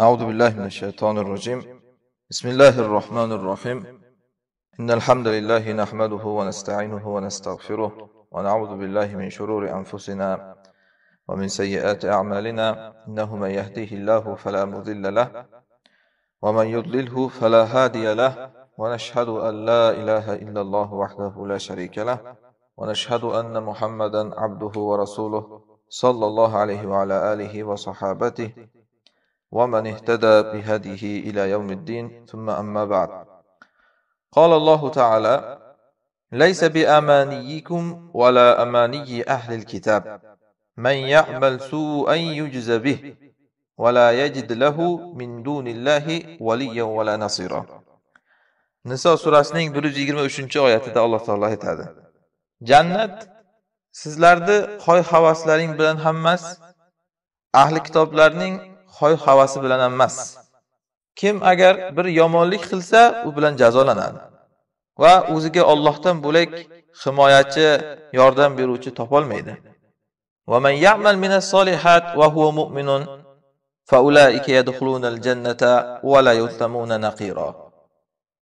أعوذ بالله من الشيطان الرجيم بسم الله الرحمن الرحيم إن الحمد لله نحمده ونستعينه ونستغفره ونعوذ بالله من شرور أنفسنا ومن سيئات أعمالنا إنه من يهديه الله فلا مضل له ومن يضلله فلا هادي له ونشهد أن لا إله إلا الله وحده لا شريك له ونشهد أن محمدا عبده ورسوله صلى الله عليه وعلى آله وصحابته ومن اهتدى بهديه إلى يوم الدين ثم أما بعد قال الله تعالى ليس بأمانيكم ولا أماني أهل الكتاب من يعمل سوءا يجز به ولا يجد له من دون الله وليا ولا نصيرا niso surasining 123 oyatida alloh taolo aytadi jannat sizlarni qoy havaslaring bilan hammas ahli kitoblarning hoy havasi bilan emas kim agar bir yomonlik qilsa u bilan jazolanadi va o'ziga Allohdan bo'lak himoyachi yordam beruvchi topolmaydi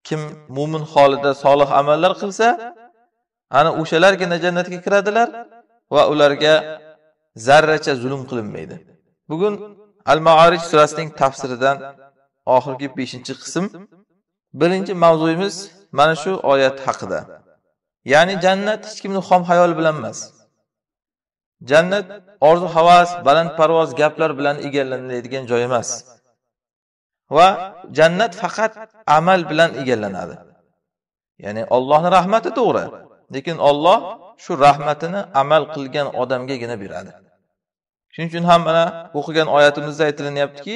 kim mo'min holida solih amallar qilsa ana o'shalargina jannatga kiradilar va ularga zarracha zulm qilinmaydi bugun al maorij surasining tafsiridan oxirgi 5-qism birinchi mavzuyimiz mana shu oyat haqida. Ya'ni jannat hech kimni xom xayol bilan emas. Jannat orzu havas, balandparvoz gaplar bilan egallanadigan joy emas. Va jannat faqat amal bilan egallanadi. Ya'ni Allohning rahmati to'g'ri, lekin Alloh shu rahmatini amal qilgan odamgagina beradi. shuning uchun ham mana o'qigan oyatimizda aytilinyaptiki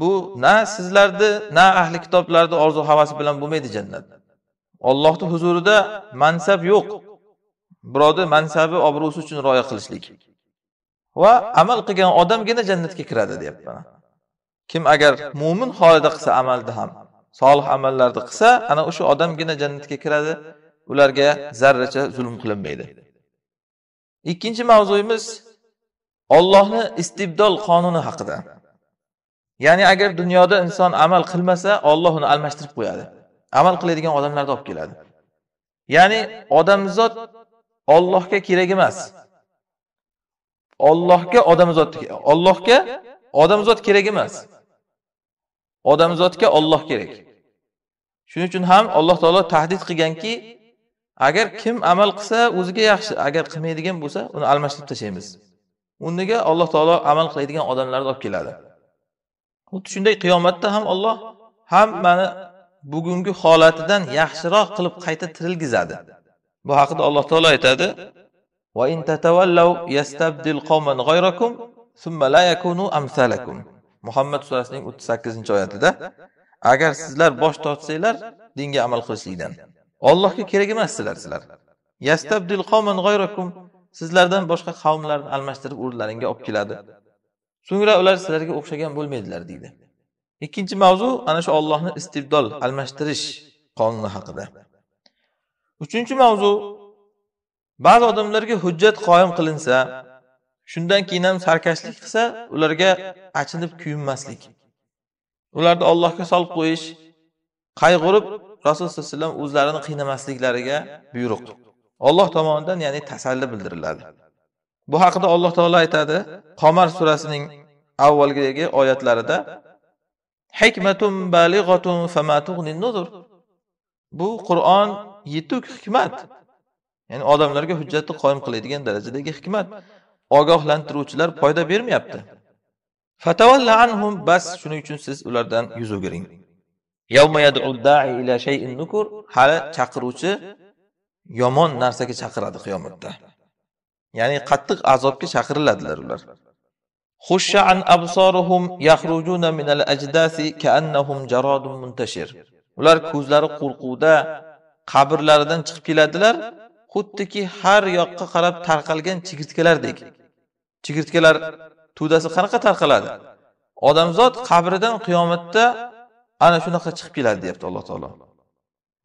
bu na sizlarni na ahli kitoblarni orzu havasi bilan bo'lmaydi jannat ollohni huzurida mansab yo'q birovni mansabi obro'si uchun rioya qilishlik va amal qilgan odamgina jannatga kiradi deyapti mana kim agar mo'min holida qilsa amalni ham solih amallarni qilsa ana o'sha odamgina jannatga kiradi ularga zarracha zulm qilinmaydi ikkinchi mavzuyimiz ollohni istibdol qonuni haqida ya'ni agar dunyoda inson amal qilmasa olloh uni almashtirib qo'yadi amal qiladigan odamlarni olib keladi ya'ni odamzod ollohga kerak emas ollohga odamzod ollohga odamzod kerak emas odamzodga olloh kerak shuning uchun ham alloh taolo tahdid qilganki agar kim amal qilsa o'ziga yaxshi agar qilmaydigan bo'lsa uni almashtirib tashlaymiz uniga alloh taolo amal qiladigan odamlarni olib keladi xuddi shunday qiyomatda ham olloh hammani bugungi holatidan yaxshiroq qilib qayta tirilgizadi bu haqida alloh taolo aytadi muhammad surasining o'ttiz sakkizinchi oyatida agar sizlar bosh tortsanglar dinga amal qilishlikdan ollohga kerak emassizlar sizlar yastabdil qavman g'ayrakum sizlardan boshqa qavmlarni almashtirib o'rlaringga olib keladi so'ngra ular sizlarga o'xshagan bo'lmaydilar deydi ikkinchi mavzu ana shu ollohni istibdol almashtirish qonuni haqida uchinchi mavzu ba'zi odamlarga hujjat qoyim qilinsa shundan keyin ham sarkashlik qilsa ularga achinib kuyinmaslik ularni ollohga solib qo'yish qayg'urib rasululloh alayhi vasallam o'zlarini qiynamasliklariga buyruq Alloh tomonidan ya'ni tasalli bildiriladi bu haqida alloh taolo aytadi qomar surasining avvalgidagi oyatlarida hikmatun bu qur'on yetuk hikmat ya'ni odamlarga hujjatni qoyim qiladigan darajadagi hikmat ogohlantiruvchilar foyda bermayapti anhum bas shuning uchun siz ulardan yuz o'giring hali chaqiruvchi yomon narsaga chaqiradi qiyomatda ya'ni qattiq azobga chaqiriladilar ular ular ko'zlari qo'rquvda qabrlaridan chiqib keladilar xuddiki har yoqqa qarab tarqalgan chigirtkalardek chigirtkalar to'dasi qanaqa tarqaladi odamzod qabridan qiyomatda ana shunaqa chiqib keladi deyapti alloh taolo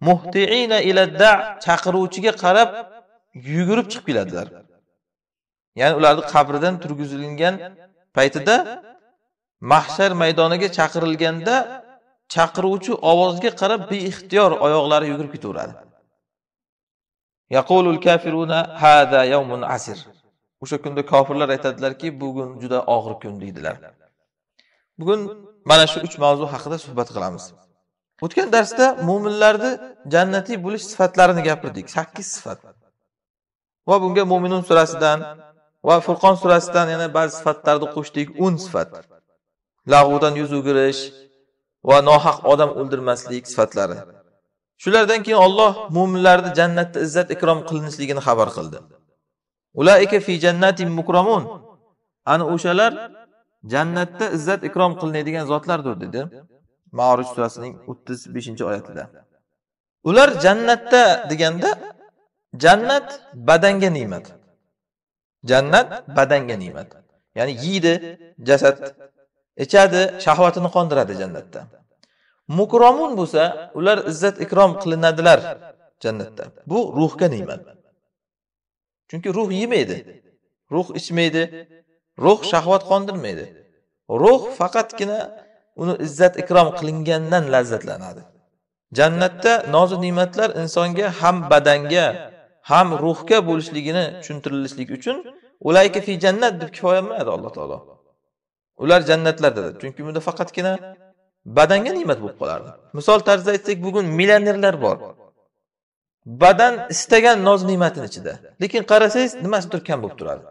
muhtiina da chaqiruvchiga qarab yugurib chiqib keladilar ya'ni ularni qabridan turgizilgan paytida mahshar maydoniga chaqirilganda chaqiruvchi ovozga qarab beixtiyor oyoqlari yugurib ketaveradi yaqulul kafiruna hada yawmun asir o'sha kunda kofirlar aytadilarki bugun juda og'ir kun deydilar bugun mana shu uch mavzu haqida suhbat qilamiz o'tgan darsda mo'minlarni jannatiy bo'lish sifatlarini gapirdik sakkiz sifat va bunga mo'minun surasidan va furqon surasidan yana ba'zi sifatlarni qo'shdik o'n sifat lag'udan yuz o'girish va nohaq odam o'ldirmaslik sifatlari shulardan keyin olloh mo'minlarni jannatda izzat ikrom qilinishligini xabar qildi ulaika fi jannatin ana o'shalar jannatda izzat ikrom qilinadigan zotlardir dedi Ma'rij surasining 35-oyatida. Ular jannatda deganda jannat badanga ne'mat. Jannat badanga ne'mat. Ya'ni yeydi, jasad ichadi, shahvatini qondiradi jannatda. Mukromun bo'lsa, ular izzat ikrom qilinadilar jannatda. Bu ruhga ne'mat. Chunki ruh yemaydi, ruh ichmaydi, ruh shahvat qondirmaydi. Ruh faqatgina uni izzat ikrom qilingandan lazzatlanadi jannatda nozu ne'matlar insonga ham badanga ham ruhga bo'lishligini tushuntirilishligi uchun ulayka fi jannat deb kifoyalanadi alloh taolo ular jannatlarda deb chunki bunda faqatgina badanga ne'mat bo'lib qolardi misol tarzida aytsak bugun millionerlar bor badan istagan noz ne'matini ichida lekin qarasangiz nimasidir kam bo'lib turadi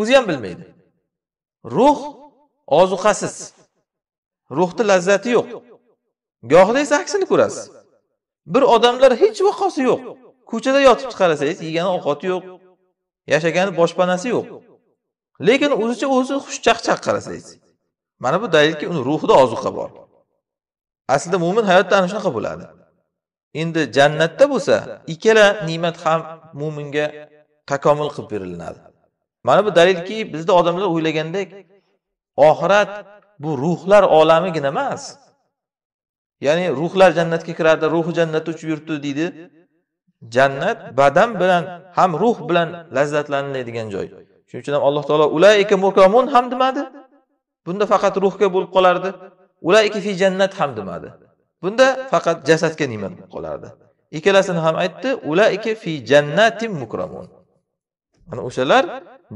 o'zi ham bilmaydi ruh ozuqasiz ruhni lazzati yo'q gohida esa aksini ko'rasiz bir odamlar hech vaqosi yo'q ko'chada yotibdi qarasangiz yegani ovqati yo'q yashagani boshpanasi yo'q lekin o'zicha o'zi xushchaqchaq qarasangiz mana bu dalilki uni ruhida ozuqa bor aslida mo'min hayotda ana shunaqa bo'ladi endi jannatda bo'lsa ikkala ne'mat ham mo'minga takomil qilib berilinadi mana bu dalilki bizda odamlar o'ylagandek oxirat bu ruhlar olamigina emas ya'ni ruhlar jannatga kiradi ruhi jannatda uchib yuribdi deydi jannat badan bilan ham ruh bilan lazzatlaniladigan joy shuning uchun ham alloh taolo ulaika mukamun ham demadi bunda faqat ruhga bo'lib qolardi ulaika fi jannat ham demadi bunda faqat jasadga ne'mat bo'lib qolardi ikkalasini ham aytdi ulaika fi jannatin mukramun mana o'shalar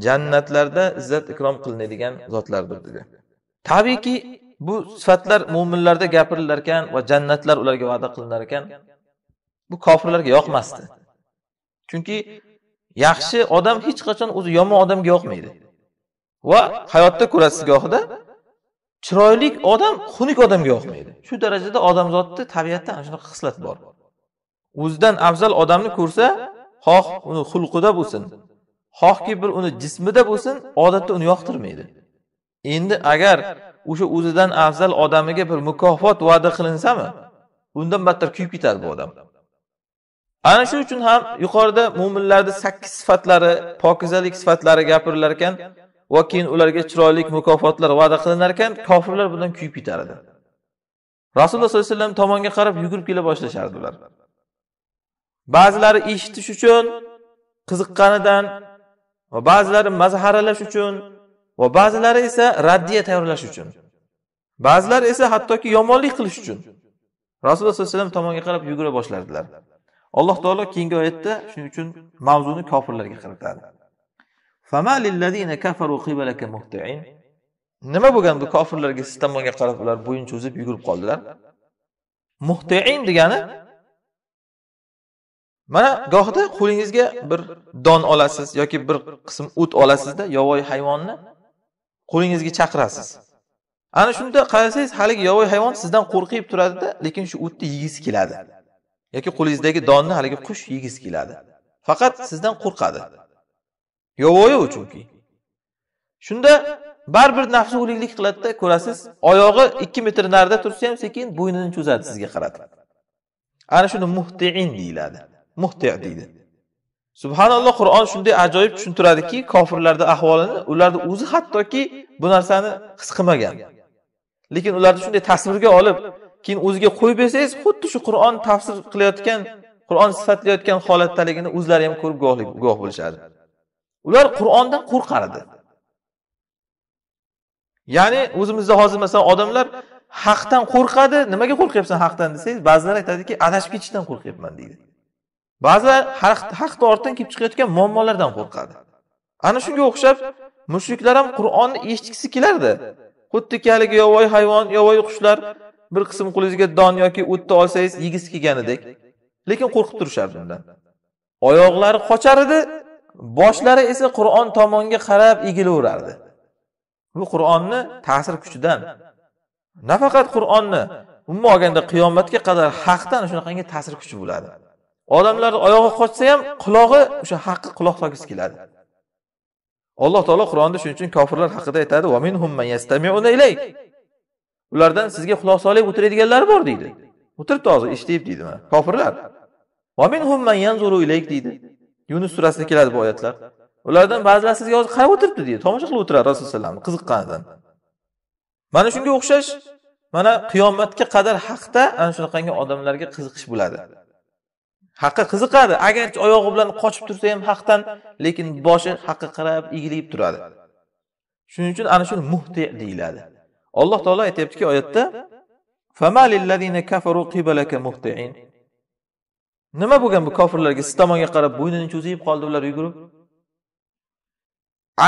jannatlarda izzat ikrom qilinadigan zotlardir dedi tabiiyki bu sifatlar mo'minlarda gapirilar ekan va jannatlar ularga va'da qilinar ekan bu kofirlarga yoqmasdi chunki yaxshi odam hech qachon o'zi yomon odamga yoqmaydi va hayotda ko'rasiz gohida chiroyli odam xunuk odamga yoqmaydi shu darajada odamzodni tabiatda ana shunaqa xislat bor o'zidan afzal odamni ko'rsa xoh uni xulqida bo'lsin xohki bir uni jismida bo'lsin odatda uni yoqtirmaydi endi agar o'sha o'zidan afzal odamiga bir mukofot va'da qilinsami undan battar kuyib ketadi bu odam ana shu uchun ham yuqorida mo'minlarni sakkiz sifatlari pokizalik sifatlari gapirilar ekan va keyin ularga chiroyli mukofotlar va'da qilinar ekan kofirlar bundan kuyib ketar edi rasululloh sollallohu alayhi vasallam tomonga qarab yugurib kela boshlashardi ular ba'zilari eshitish uchun qiziqqanidan va ba'zilari mazharalash uchun va ba'zilari esa raddiya tayyorlash uchun ba'zilar esa hattoki yomonlik qilish uchun rasululloh sallallohu alayhi vasallam tomonga qarab yugura boshlardilar alloh taolo keyingi oyatda shuning uchun mavzuni kofirlarga qaratadi nima bo'lgan bu kofirlarga siz tomonga qarab ular bo'yin cho'zib yugurib qoldilar muhtain degani mana gohida qo'lingizga bir don olasiz yoki bir qism o't olasizda yovvoyi hayvonni qo'lingizga chaqirasiz ana shunda qarasangiz haligi yovvoyi hayvon sizdan qo'rqib turadida lekin shu o'tni yegisi keladi yoki qo'lingizdagi donni haligi qush yegisi keladi faqat sizdan qo'rqadi yovvoyi u chunki shunda baribir nafsi o'liklik qiladida ko'rasiz oyog'i ikki metr narida tursa ham sekin bo'ynini cho'zadi sizga qaratib ana shuni muhtiin deyiladi muhti deydi subhanalloh qur'on shunday ajoyib tushuntiradiki kofirlarni ahvolini ularni o'zi hattoki bu narsani his qilmagan lekin ularni shunday tasvirga olib keyin o'ziga qo'yib bersangiz xuddi shu qur'on tafsir qilayotgan qur'on sifatlayotgan holatdaligini o'zlari ham ko'rib guvoh bo'lishadi ular qur'ondan qo'rqardi ya'ni o'zimizda hozir masalan odamlar haqdan qo'rqadi nimaga qo'rqyapsan haqdan desangiz ba'zilar aytadiki adashib ketishdan qo'rqyapman deydi ba'zilar haq tortdan kelib chiqayotgan muammolardan qo'rqadi ana shunga o'xshab mushriklar ham qur'onni eshitgisi kelardi xuddiki haligi yovvoyi hayvon yovvoyi qushlar bir qism qo'lingizga don yoki o'tni olsangiz yegisi kelganidek lekin qo'rqib turishardi undan oyoqlari qochar edi boshlari esa qur'on tomonga qarab egilaverardi bu qur'onni ta'sir kuchidan nafaqat qur'onni umuman olganda qiyomatga qadar haqdan shunaqangi ta'sir kuchi bo'ladi odamlar oyog'i qochsa ham qulog'i o'sha haqqi quloq solgisi keladi alloh taolo qur'onda shuning uchun kofirlar haqida aytadi ulardan sizga quloq solib o'tiradiganlar bor deydi o'tiribdi hozir eshitib deydi mana kofirlar deydi yunus surasida keladi bu oyatlar ulardan ba'zilar sizga hozir qarab o'tiribdi deydi tomosha qilib o'tiradi rasululloh alayhi vasallam qiziqqanidan mana shunga o'xshash mana qiyomatga qadar haqda ana shunaqangi odamlarga qiziqish bo'ladi haqqa qiziqadi agarchi oyog'i bilan qochib tursa ham haqdan lekin boshi haqqa qarab egilib turadi shuning uchun ana shuni muhti deyiladi alloh taolo aytyaptiki oyatda nima bo'lgan bu kofirlarga siz tomonga qarab bo'ynini cho'zib qoldi ular yugurib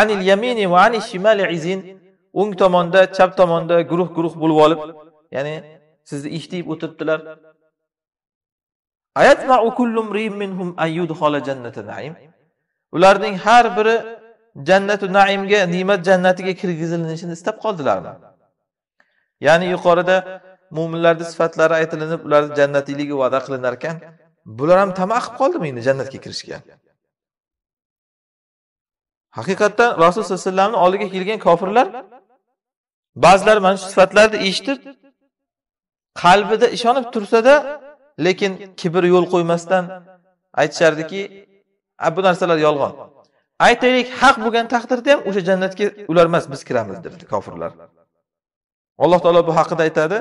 anil yamini va anil shimali izin o'ng tomonda chap tomonda guruh guruh bo'lib olib ya'ni sizni eshitib o'tiribdilar ularning har biri jannatu naimga ne'mat jannatiga kirgizilishini istab qoldilarmi ya'ni yuqorida mo'minlarni sifatlari aytilinib ularni jannatiyligi va'da qilinar ekan bular ham tama qilib qoldimi endi jannatga kirishga haqiqatdan rasululloh sallallohu alayhi vasallamni oldiga kelgan kofirlar ba'zilari mana shu sifatlarni eshitib qalbida ishonib tursada lekin kibr yo'l qo'ymasdan aytishardiki bu narsalar yolg'on aytaylik haq bo'lgan taqdirda ham o'sha jannatga ular emas biz kiramiz debdi kofirlar alloh taolo bu haqida aytadi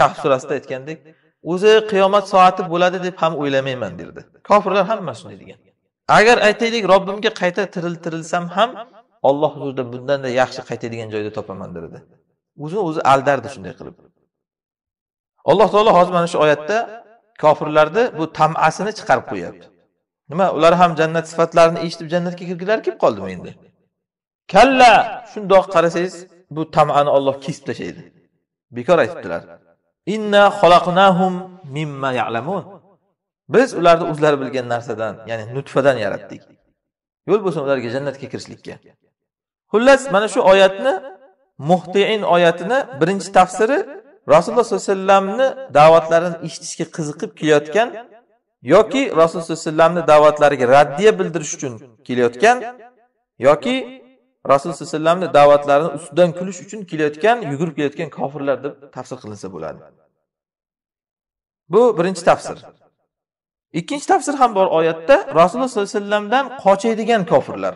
kahf surasida aytgandek o'zi qiyomat soati bo'ladi deb ham o'ylamayman derdi kofirlar hammasi shunday degan agar aytaylik robbimga qayta tiriltirilsam ham olloh huzurida bundanda yaxshi qaytadigan joyda topaman dedi o'zini o'zi aldardi shunday qilib alloh taolo hozir mana shu oyatda kofirlarni bu tamasini chiqarib qo'yapti nima ular ham jannat sifatlarini eshitib jannatga kirgilari kelib qoldimi endi kalla shundoq qarasangiz bu tamani olloh kesib tashlaydi bekor aytibdilar inna mimma ya'lamun biz ularni o'zlari bilgan narsadan ya'ni nutfadan yaratdik yo'l bo'lsin ularga jannatga kirishlikka xullas mana shu oyatni muhtiin oyatini birinchi tafsiri rasululloh sollallohu alayhi vasallamni da'vatlarini eshitishga qiziqib kelayotgan yoki rasululloh sollallohu alayhi vasallamni da'vatlariga raddiya bildirish uchun kelayotgan yoki rasululloh sallallohu alayhi vasallamni da'vatlarini ustidan kulish uchun kelayotgan yugurib kelayotgan kofirlar deb tafsir qilinsa bo'ladi bu birinchi tafsir ikkinchi tafsir ham bor oyatda rasululloh sollallohu alayhi vasallamdan qochadigan kofirlar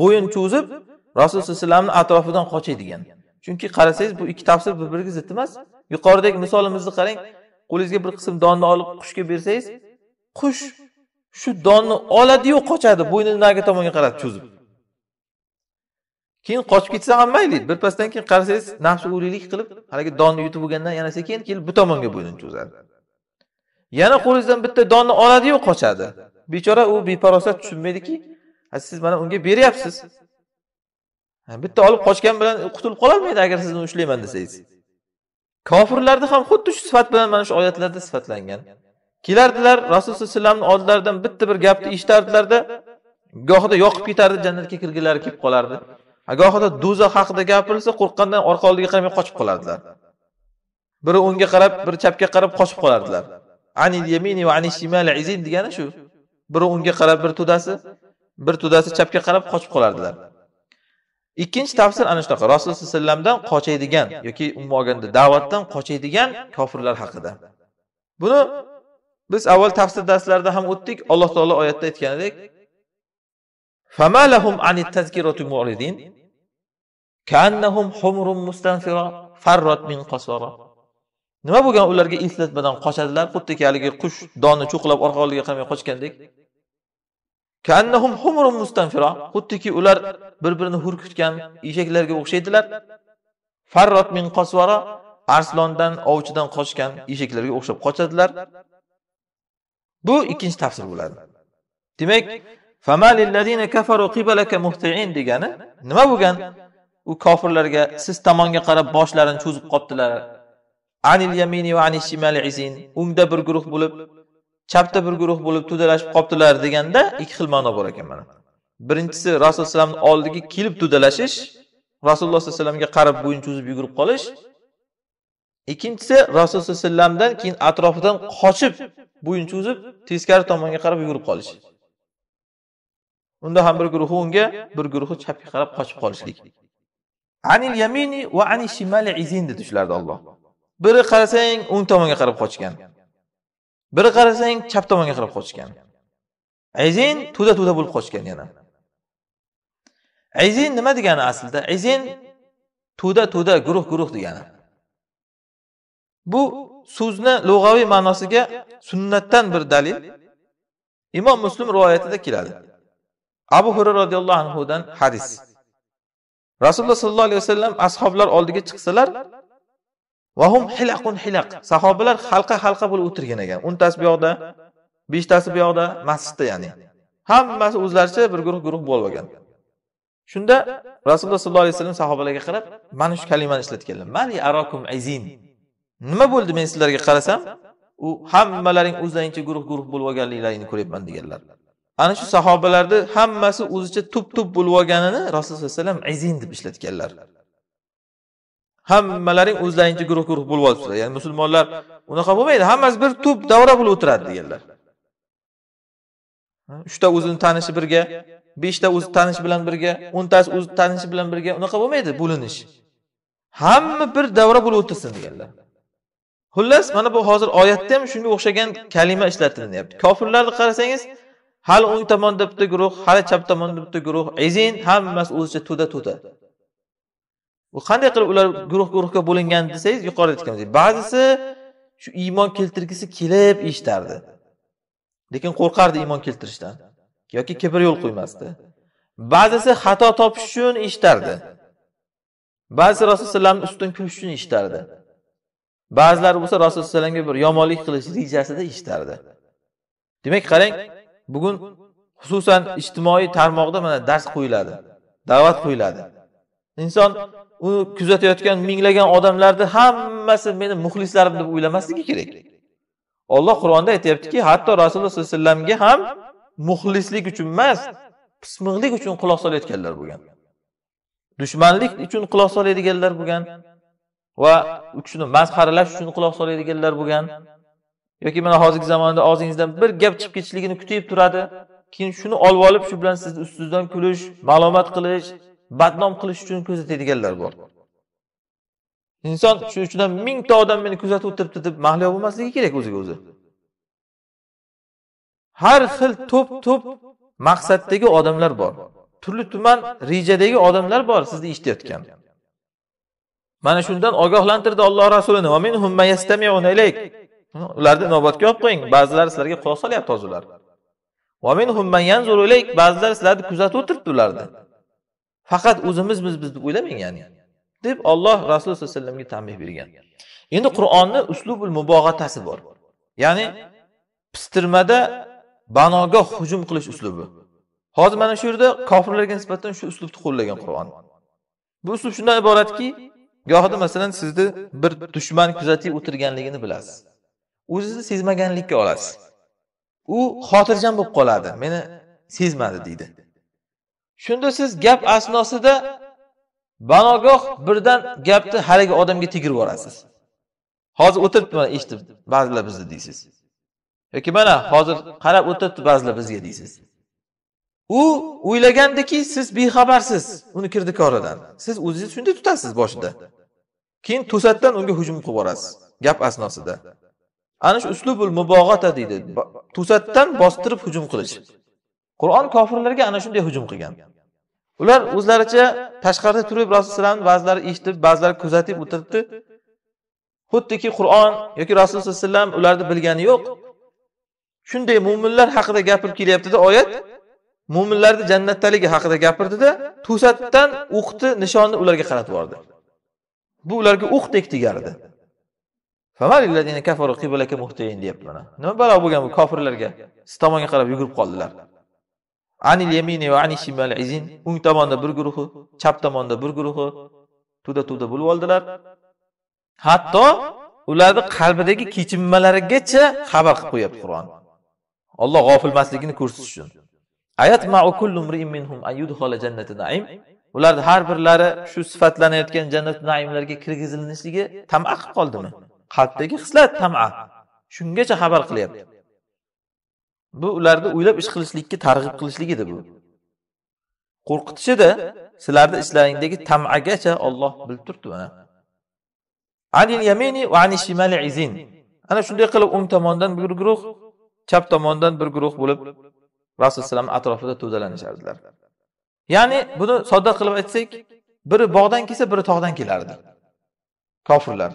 bo'yin cho'zib rasul sallallohu alayhi vasallamni atrofidan qochadigan degan chunki qarasangiz bu ikki tafsir bir biriga zid emas yuqoridagi misolimizni qarang qo'lingizga bir qism donni olib qushga bersangiz qush shu donni oladiyu qochadi bo'ynini narigi tomonga qarab cho'zib keyin qochib ketsa ham mayli birpasdan keyin qarasangiz nafsi o'liklik qilib haligi donni yutib bo'lgandan yana sekin kelib bu tomonga bo'ynini cho'zadi yana qo'lingizdan bitta donni oladiyu qochadi bechora u beparosat tushunmaydiki siz mana unga beryapsiz bitta olib qochgan bilan qutulib qololmaydi agar siz uni ushlayman desangiz kofirlarni ham xuddi shu sifat bilan mana shu oyatlarda sifatlangan kelardilar rasululloh sallallohu alayhi vasallamni oldilaridan bitta bir gapni eshitardilarda gohida yoqib ketardi jannatga kirgilari kelib qolardi gohida do'zax haqida gapirilsa qo'rqqandan orqa oldiga qaramay qochib qolardilar biri o'ngga qarab biri chapga qarab qochib qolardilar ani yamini va ani shimali izin degani shu biri o'ngga qarab bir to'dasi bir to'dasi chapga qarab qochib qolardilar ikkinchi tafsir ana shunaqa rasululloh sallallohu alayhi vasallamdan qochaydigan yoki umuman olganda da'vatdan qochaydigan kofirlar haqida buni biz avval tafsir darslarida ham o'tdik alloh taolo oyatda aytganidek nima bo'lgan ularga eslatmadan qochadilar xuddiki haligi qush donni cho'qilab oldiga qaramay qochgandek Kannahum humurun mustanfira. Xuddiki ular bir-birini hurkitgan eshaklarga o'xshaydilar. farrot min qaswara arslondan ovchidan qochgan eshaklarga o'xshab qochadilar. Bu ikkinchi tafsir bo'ladi. Demak, qibalaka degani nima bo'lgan? U kofirlarga siz tomonga qarab boshlarini cho'zib qolibdilar Anil yamini va anil shimali izin. O'ngda bir guruh bo'lib, chapda bir guruh bo'lib to'dalashib qolibdilar deganda ikki xil ma'no bor ekan mana birinchisi rasululloh alayhi oldiga kelib to'dalashish rasululloh sallallohu alayhi vasallamga qarab bo'yin cho'zib yugurib qolish ikkinchisi rasululloh sallallohu alayhi vasallamdan keyin atrofidan qochib bo'yin cho'zib teskari tomonga qarab yugurib qolish unda ham bir guruhi unga bir guruhi chapga qarab qochib qolishlik anil yamini va ani shimali izin dedi shularda olloh biri qarasang o'ng tomonga qarab qochgan biri qarasang chap tomonga qarab qochgan ayzin to'da to'da bo'lib qochgan yana ayzin nima degani aslida ayzin to'da to'da guruh guruh degani bu so'zni lug'aviy ma'nosiga sunnatdan bir dalil imom muslim rivoyatida keladi abu hurra roziyallohu anhudan hadis rasululloh sollallohu alayhi vasallam ashoblar oldiga chiqsalar vahum hilaqun hilaq sahobalar halqa halqa bo'lib o'tirgan ekan o'ntasi bu yoqda beshtasi bu yoqda masjidda ya'ni hammasi o'zlaricha bir guruh guruh bo'lib olgan shunda rasululloh sollallohu alayhi vasallam sahobalarga qarab mana shu kalimani ishlatganlar mali arokum azin nima bo'ldi men sizlarga qarasam u hammalaring o'zlaringcha guruh guruh bo'lib olganliklaringni ko'ryapman deganlar ana shu sahobalarni hammasi o'zicha tup tup bo'lib olganini rasululloh sallallohu alayhi vasallam azin deb ishlatganlar hammalaring o'zlaringcha guruh guruh bo'lib olibsizlar ya'ni musulmonlar unaqa bo'lmaydi hammasi bir tup davra bo'lib o'tiradi deganlar uchta o'zini tanishi birga beshta o'zi tanishi bilan birga o'ntasi o'zi tanishi bilan birga unaqa bo'lmaydi bo'linish hamma bir davra bo'lib o'tirsin deganlar xullas mana bu hozir oyatda ham shunga o'xshagan kalima ishlatilyapti kofirlarni qarasangiz hali o'ng tomonda bitta guruh hali chap tomonda bitta guruh izin hammasi o'zicha to'da to'da bu qanday qilib ular guruh guruhga bo'lingan desangiz yuqorida aytganimizdek ba'zisi shu iymon keltirgisi kelib eshitardi lekin qo'rqardi iymon keltirishdan yoki kibr yo'l qo'ymasdi ba'zisi xato topish uchun eshitardi ba'zisi rasulullohni ustidan kulish uchun eshitardi ba'zilari bo'lsa rasululloh alayhi vasallamga bir yomonlik qilish rejasida eshitardi demak qarang bugun xususan ijtimoiy tarmoqda mana dars qo'yiladi da'vat qo'yiladi inson uni kuzatayotgan minglagan odamlarni hammasi meni muxlislarim deb o'ylamasligi kerak olloh qur'onda aytyaptiki hatto rasululloh sollallohu alayhi vasallamga ham muxlislik uchun emas pismiqlik uchun quloq solayotganlar bo'lgan dushmanlik uchun quloq soladiganlar bo'lgan va u kishini masxaralash uchun quloq soladiganlar bo'lgan yoki mana hozirgi zamonda og'zingizdan bir gap chiqib ketishligini kutib turadi keyin shuni olib olib shu bilan sizni ustingizdan kulish malomat qilish badnom qilish uchun kuzatadiganlar bor inson shuning uchun ham mingta odam meni kuzatib o'tiribdi deb mahliyo bo'lmasligi kerak o'ziga o'zi har xil to'p to'p maqsaddagi odamlar bor turli tuman rejadagi odamlar bor sizni eshitayotgan mana shundan ogohlantirdi olloh rasulini ularni inobatga olib qo'ying ba'zilari sizlarga quloq solyapti hozir ular ba'zilar sizlarni kuzatib o'tiribdi ularni faqat o'zimizmiz biz deb o'ylamang ya'ni deb olloh rasululloh sallallohu alayhi vasallamga tanbeh bergan endi qur'onni uslubul mubog'atasi bor ya'ni pistirmada banoga hujum qilish uslubi hozir mana shu yerda kofirlarga nisbatan shu uslubni qo'llagan qur'on bu uslub shundan iboratki gohida masalan sizni bir dushman kuzatib o'tirganligini bilasiz o'zizni sezmaganlikka olasiz u xotirjam bo'lib qoladi meni sezmadi deydi shunda siz gap asnosida banogoh birdan gapni haligi odamga tegirib yuborasiz hozir o'tiribman eshitib ba'zilar bizni deysiz yoki mana hozir qarab o'tiribdi ba'zilar bizga deysiz u o'ylagandiki siz bexabarsiz uni kirdikoridan siz o'zingizni shunday tutasiz boshida keyin to'satdan unga hujum qilib yuborasiz gap asnosida ana shu uslubul mubog'ata deydi to'satdan bostirib hujum qilish qur'on kofirlarga ana shunday hujum qilgan ular o'zlaricha tashqarida turib rasulullohu ba'zilari eshitib ba'zilari kuzatib o'tiribdi xuddiki qur'on yoki rasululloh sallallohu alayhi vasallam ularni bilgani yo'q shunday mo'minlar haqida gapirib kelyaptida oyat mo'minlarni jannatdaligi haqida gapirdida to'satdan o'qni nishonni ularga qaratib yubordi bu ularga o'qdek tegardi deyapti mana nima balo bo'lgan bu kofirlarga siz tomonga qarab yugurib qoldilar anil yamini va ani shimal izin o'ng tomonda bir guruhi chap tomonda bir guruhi to'da to'da bo'lib oldilar hatto ularni qalbidagi kechinmalarigacha xabar qilib qo'yapti qur'on olloh g'ofil emasligini ko'rsatish uchun ularni har birlari shu sifatlanayotgan jannat naimlarga kirgizilishligi tama qilib qoldimi qalbdagi hislat tama shungacha xabar qilyapti bu ularni o'ylab ish qilishlikka targ'ib qilishlik edi bu qo'rqitish edi sizlarni ishlaringdagi tamagacha Alloh bilib turibdi mana anil yamini va ani shimali izin ana shunday qilib o'ng tomondan bir guruh chap tomondan bir guruh bo'lib rasululloh alayhi atrofida to'dalanishardilar ya'ni buni sodda qilib aytsak biri bog'dan kelsa biri tog'dan kelardi kofirlar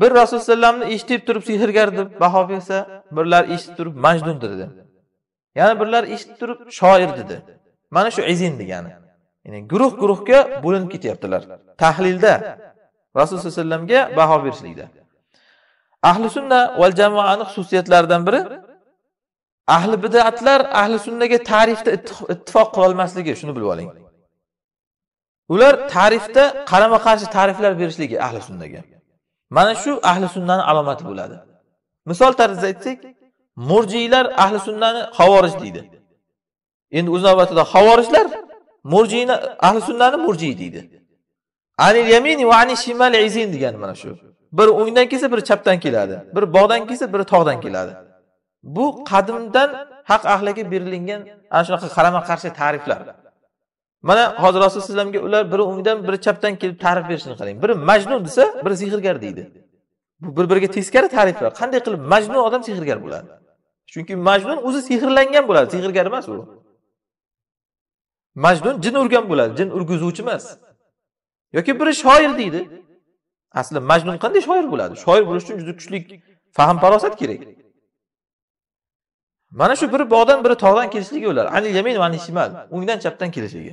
bir rasululloh alayhi eshitib turib sehrgar deb baho bersa birlar eshitib turib majnun dedi yana birlar eshitib turib shoir dedi mana shu izin degani ya'ni guruh guruhga bo'linib ketyaptilar tahlilda rasululloh sallallohu alayhi vasallamga baho berishlikda ahli sunna va jamoani xususiyatlaridan biri ahli bidatlar ahli sunnaga tarifda ittifoq qilolmasligi shuni bilib oling ular tarifda qarama qarshi tariflar berishligi ahli sunnaga mana shu ahli sunnani alomati bo'ladi misol tarzida aytsak murjiylar ahli sunnani havorij deydi endi o'z navbatida havorijlar murjiyni ahli sunnani murjiy deydi ani yamini va ani shimali izin degani mana shu bir o'ngdan kelsa biri chapdan keladi biri bog'dan kelsa biri tog'dan keladi bu qadimdan haq ahliga berilingan ana shunaqa qarama qarshi ta'riflar mana hozir rasululloh ular biri o'ngdan biri chapdan kelib ta'rif berishini qarang biri majnun desa biri sehrgar deydi bu bir biriga teskari ta'riflar qanday qilib majnun odam sehrgar bo'ladi chunki majnun o'zi sehrlangan bo'ladi sehrgar emas u majnun jin urgan bo'ladi jin urguzuvchi emas yoki biri shoir deydi asli majnun qanday shoir bo'ladi shoir bo'lish uchun juda kuchli fahm farosat kerak mana shu biri bog'dan biri tog'dan kelishligi ular anil o'ngdan chapdan kelishligi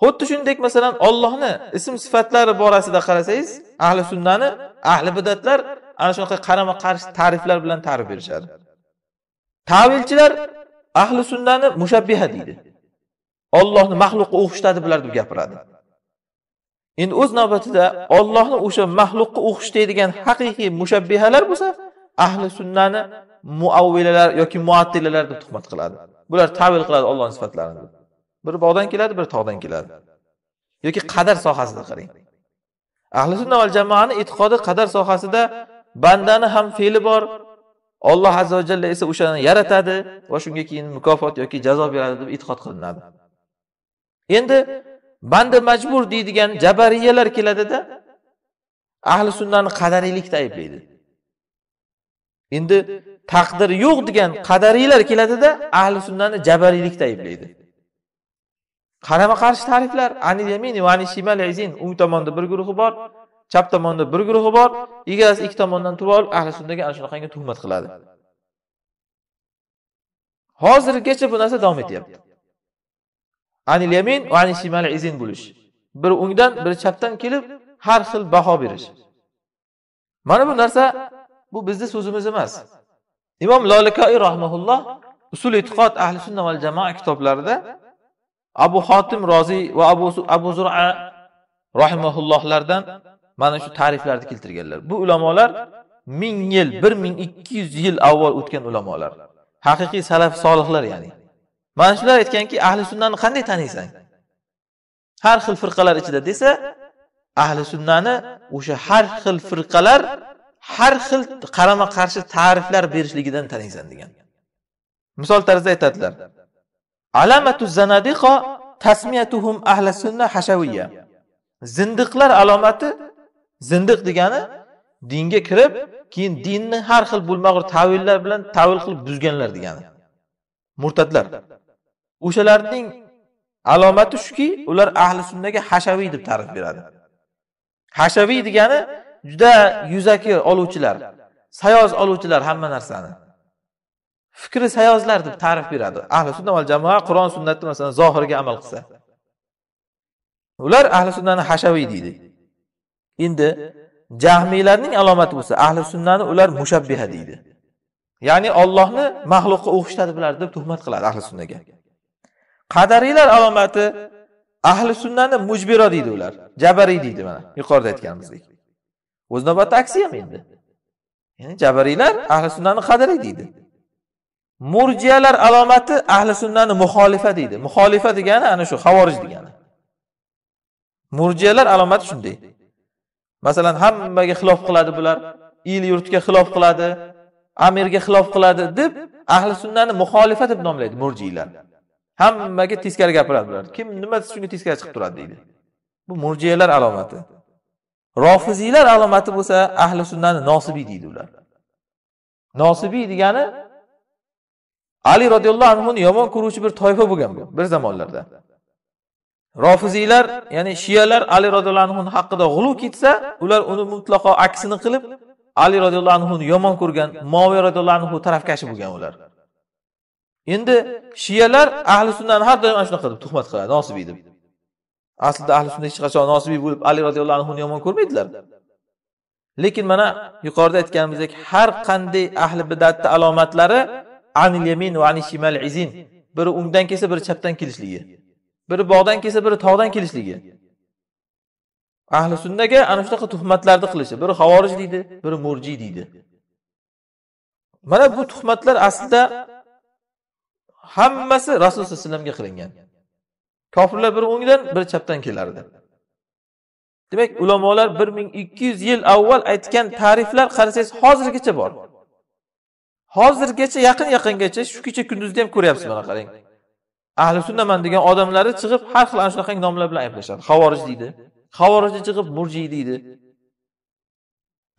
xuddi shuningdek masalan ollohni ism sifatlari borasida qarasangiz ahli sunnani ahli bidatlar ana shunaqa qarama qarshi ta'riflar bilan ta'rif berishadi tavilchilar ahli sunnani mushabbiha deydi ollohni maxluqqa o'xshatadi bular deb gapiradi endi o'z navbatida ollohni o'sha maxluqqa o'xshatadigan haqiqiy mushabbihalar bo'lsa ahli sunnani muavvilalar yoki muattilalar deb tuhmat qiladi bular tavil qiladi ollohni sifatlarini bir bog'dan keladi bir tog'dan keladi yoki qadar sohasida qarang ahli sunna va jamoani e'tiqodi qadar sohasida bandani ham fe'li bor Alloh azza va jalla esa o'shani yaratadi va shunga keyin mukofot yoki jazo beradi deb e'tiqod qilinadi. Endi banda majbur deydigan jabariyalar keladida ahli sunnani qadariylikda ayblaydi. Endi taqdir yo'q degan qadariylar keladida ahli sunnani jabariylikda ayblaydi. Qarama qarshi tariflar, ani Yamini va ani Lazin o'ng tomonda bir guruhi bor, chap tomonda bir guruhi bor egasi ikki tomondan turib olib ahli sunnaga ana shunaqangi tuhmat qiladi hozirgacha bu narsa davom etyapti ani yamin va ani shimal izin bo'lish bir o'ngdan bir chapdan kelib har xil baho berish mana bu narsa bu bizni so'zimiz emas imom lolikoi rahmaulloh usul e'tiqod ahli sunna val jamoa kitoblarida abu xotim roziy va abu abu zura rahimaullohlardan mana shu tariflarni keltirganlar bu ulamolar ming yil bir ming ikki yuz yil avval o'tgan ulamolar haqiqiy salaf solihlar ya'ni mana shular aytganki ahli sunnani qanday taniysan har xil firqalar ichida desa ahli sunnani o'sha har xil firqalar har xil qarama qarshi ta'riflar berishligidan taniysan degan misol tarzida aytadilar alamatu zanadiqo tasmiyatuhum ahli sunna hashaviya zindiqlar alomati zindiq degani dinga kirib keyin dinni har xil bo'lmag'ur tavillar bilan tavil qilib buzganlar degani murtadlar o'shalarning alomati shuki ular ahli sunnaga hashaviy deb ta'rif beradi hashaviy degani juda yuzaki oluvchilar sayoz oluvchilar hamma narsani fikri sayozlar deb ta'rif beradi ahli sunna va jamoa qur'on sunnatni masalan zohirga amal qilsa ular ahli sunnani hashaviy deydi endi jahmiylarning alomati bo'lsa ahli sunnani ular mushabbiha deydi ya'ni ollohni maxluqqa o'xshatadi biladi deb tuhmat qiladi ahli sunnaga qadariylar alomati ahli sunnani mujbiro deydi ular jabariy deydi mana yuqorida aytganimizdek o'z navbatida aksi ham endi ya'ni jabariylar ahli sunnani qadariy deydi murjiyalar alomati ahli sunnani muxolifa deydi muxolifa degani ana shu havorij degani murjiyalar alomati shunday masalan hammaga xilof qiladi bular il yurtga xilof qiladi amirga xilof qiladi deb ahli sunnani muxolifat deb nomlaydi murjiylar hammaga teskari gapiradi bular kim nima desa shunga teskari chiqib turadi deydi bu murjiyalar alomati rofiziylar alomati bo'lsa ahli sunnani nosibiy deydi ular nosibiy degani ali roziyallohu anhuni yomon ko'ruvchi bir toifa bo'lgan bu bir zamonlarda rofiziylar ya'ni shiyalar ali roziyallohu anhuni haqida g'uluv ketsa ular uni mutlaqo aksini qilib ali roziyallohu anhuni yomon ko'rgan moviy roziyallohu anhu tarafkashi bo'lgan ular endi shiyalar ahli sunnani har doim mana shunaqa deb tuhmat qiladi nosibiy deb aslida ahli sunna hech qachon nosibiy bo'lib ali roziyallohu anhuni yomon ko'rmaydilar lekin mana yuqorida aytganimizdek har qanday ahli bidatni alomatlari anil yamin va anil shimal izin biri o'ngdan kelsa biri chapdan kelishligi biri bog'dan kelsa biri tog'dan kelishligi ahli sunnaga ana shunaqa tuhmatlarni qilishi biri havorij deydi biri murjiy deydi mana bu tuhmatlar aslida hammasi rasululloh sallallohu alayhi vasallamga qilingan kofirlar biri o'ngdan biri chapdan kelardi demak ulamolar bir ming ikki yuz yil avval aytgan tariflar qarasangiz hozirgacha bor hozirgacha yaqin yaqingacha shu kecha kunduzda ham ko'ryapsiz mana qarang ahli sunnaman degan odamlari chiqib har xil ana shunaqangi nomlar bilan ayblashadi havorij deydi havorijni chiqib murjiy deydi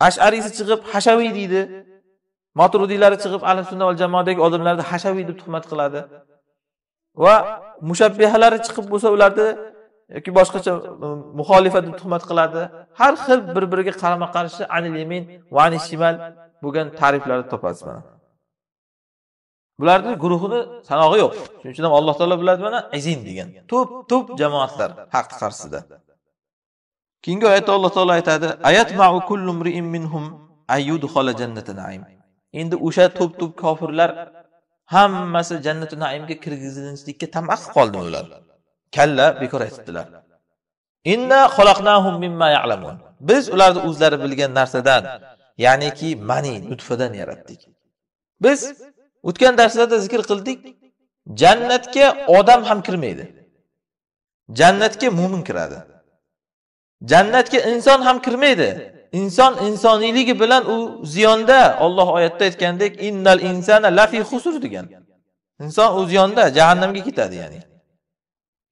ashariysi chiqib hashaviy deydi maturudiylari chiqib ahli sunna va jamoadagi odamlarni hashaviy deb tuhmat qiladi va mushabbihalari chiqib bo'lsa ularni yoki boshqacha um, muxolifat deb tuhmat qiladi har xil bir biriga qarama qarshi anil yemin va anil shimal bo'lgan ta'riflarni topasiz mana bularni guruhini sanog'i yo'q shuning uchun ham alloh taolo biladi mana izin degan to'p to'p jamoatlar haq qarshisida keyingi oyatda alloh taolo aytadi ayat minhum naim endi o'sha to'p to'p kofirlar hammasi jannati naimga kirgizilishlikka tama qilib qoldimi ular kalla bekor aytibdilar biz ularni o'zlari bilgan narsadan ya'niki mani nutfadan yaratdik biz o'tgan darslarda zikr qildik jannatga odam ham kirmaydi jannatga mo'min kiradi jannatga inson ham kirmaydi inson insoniyligi bilan u ziyonda Alloh oyatda aytgandek innal insana lafi husr degan inson u ziyonda jahannamga ketadi ya'ni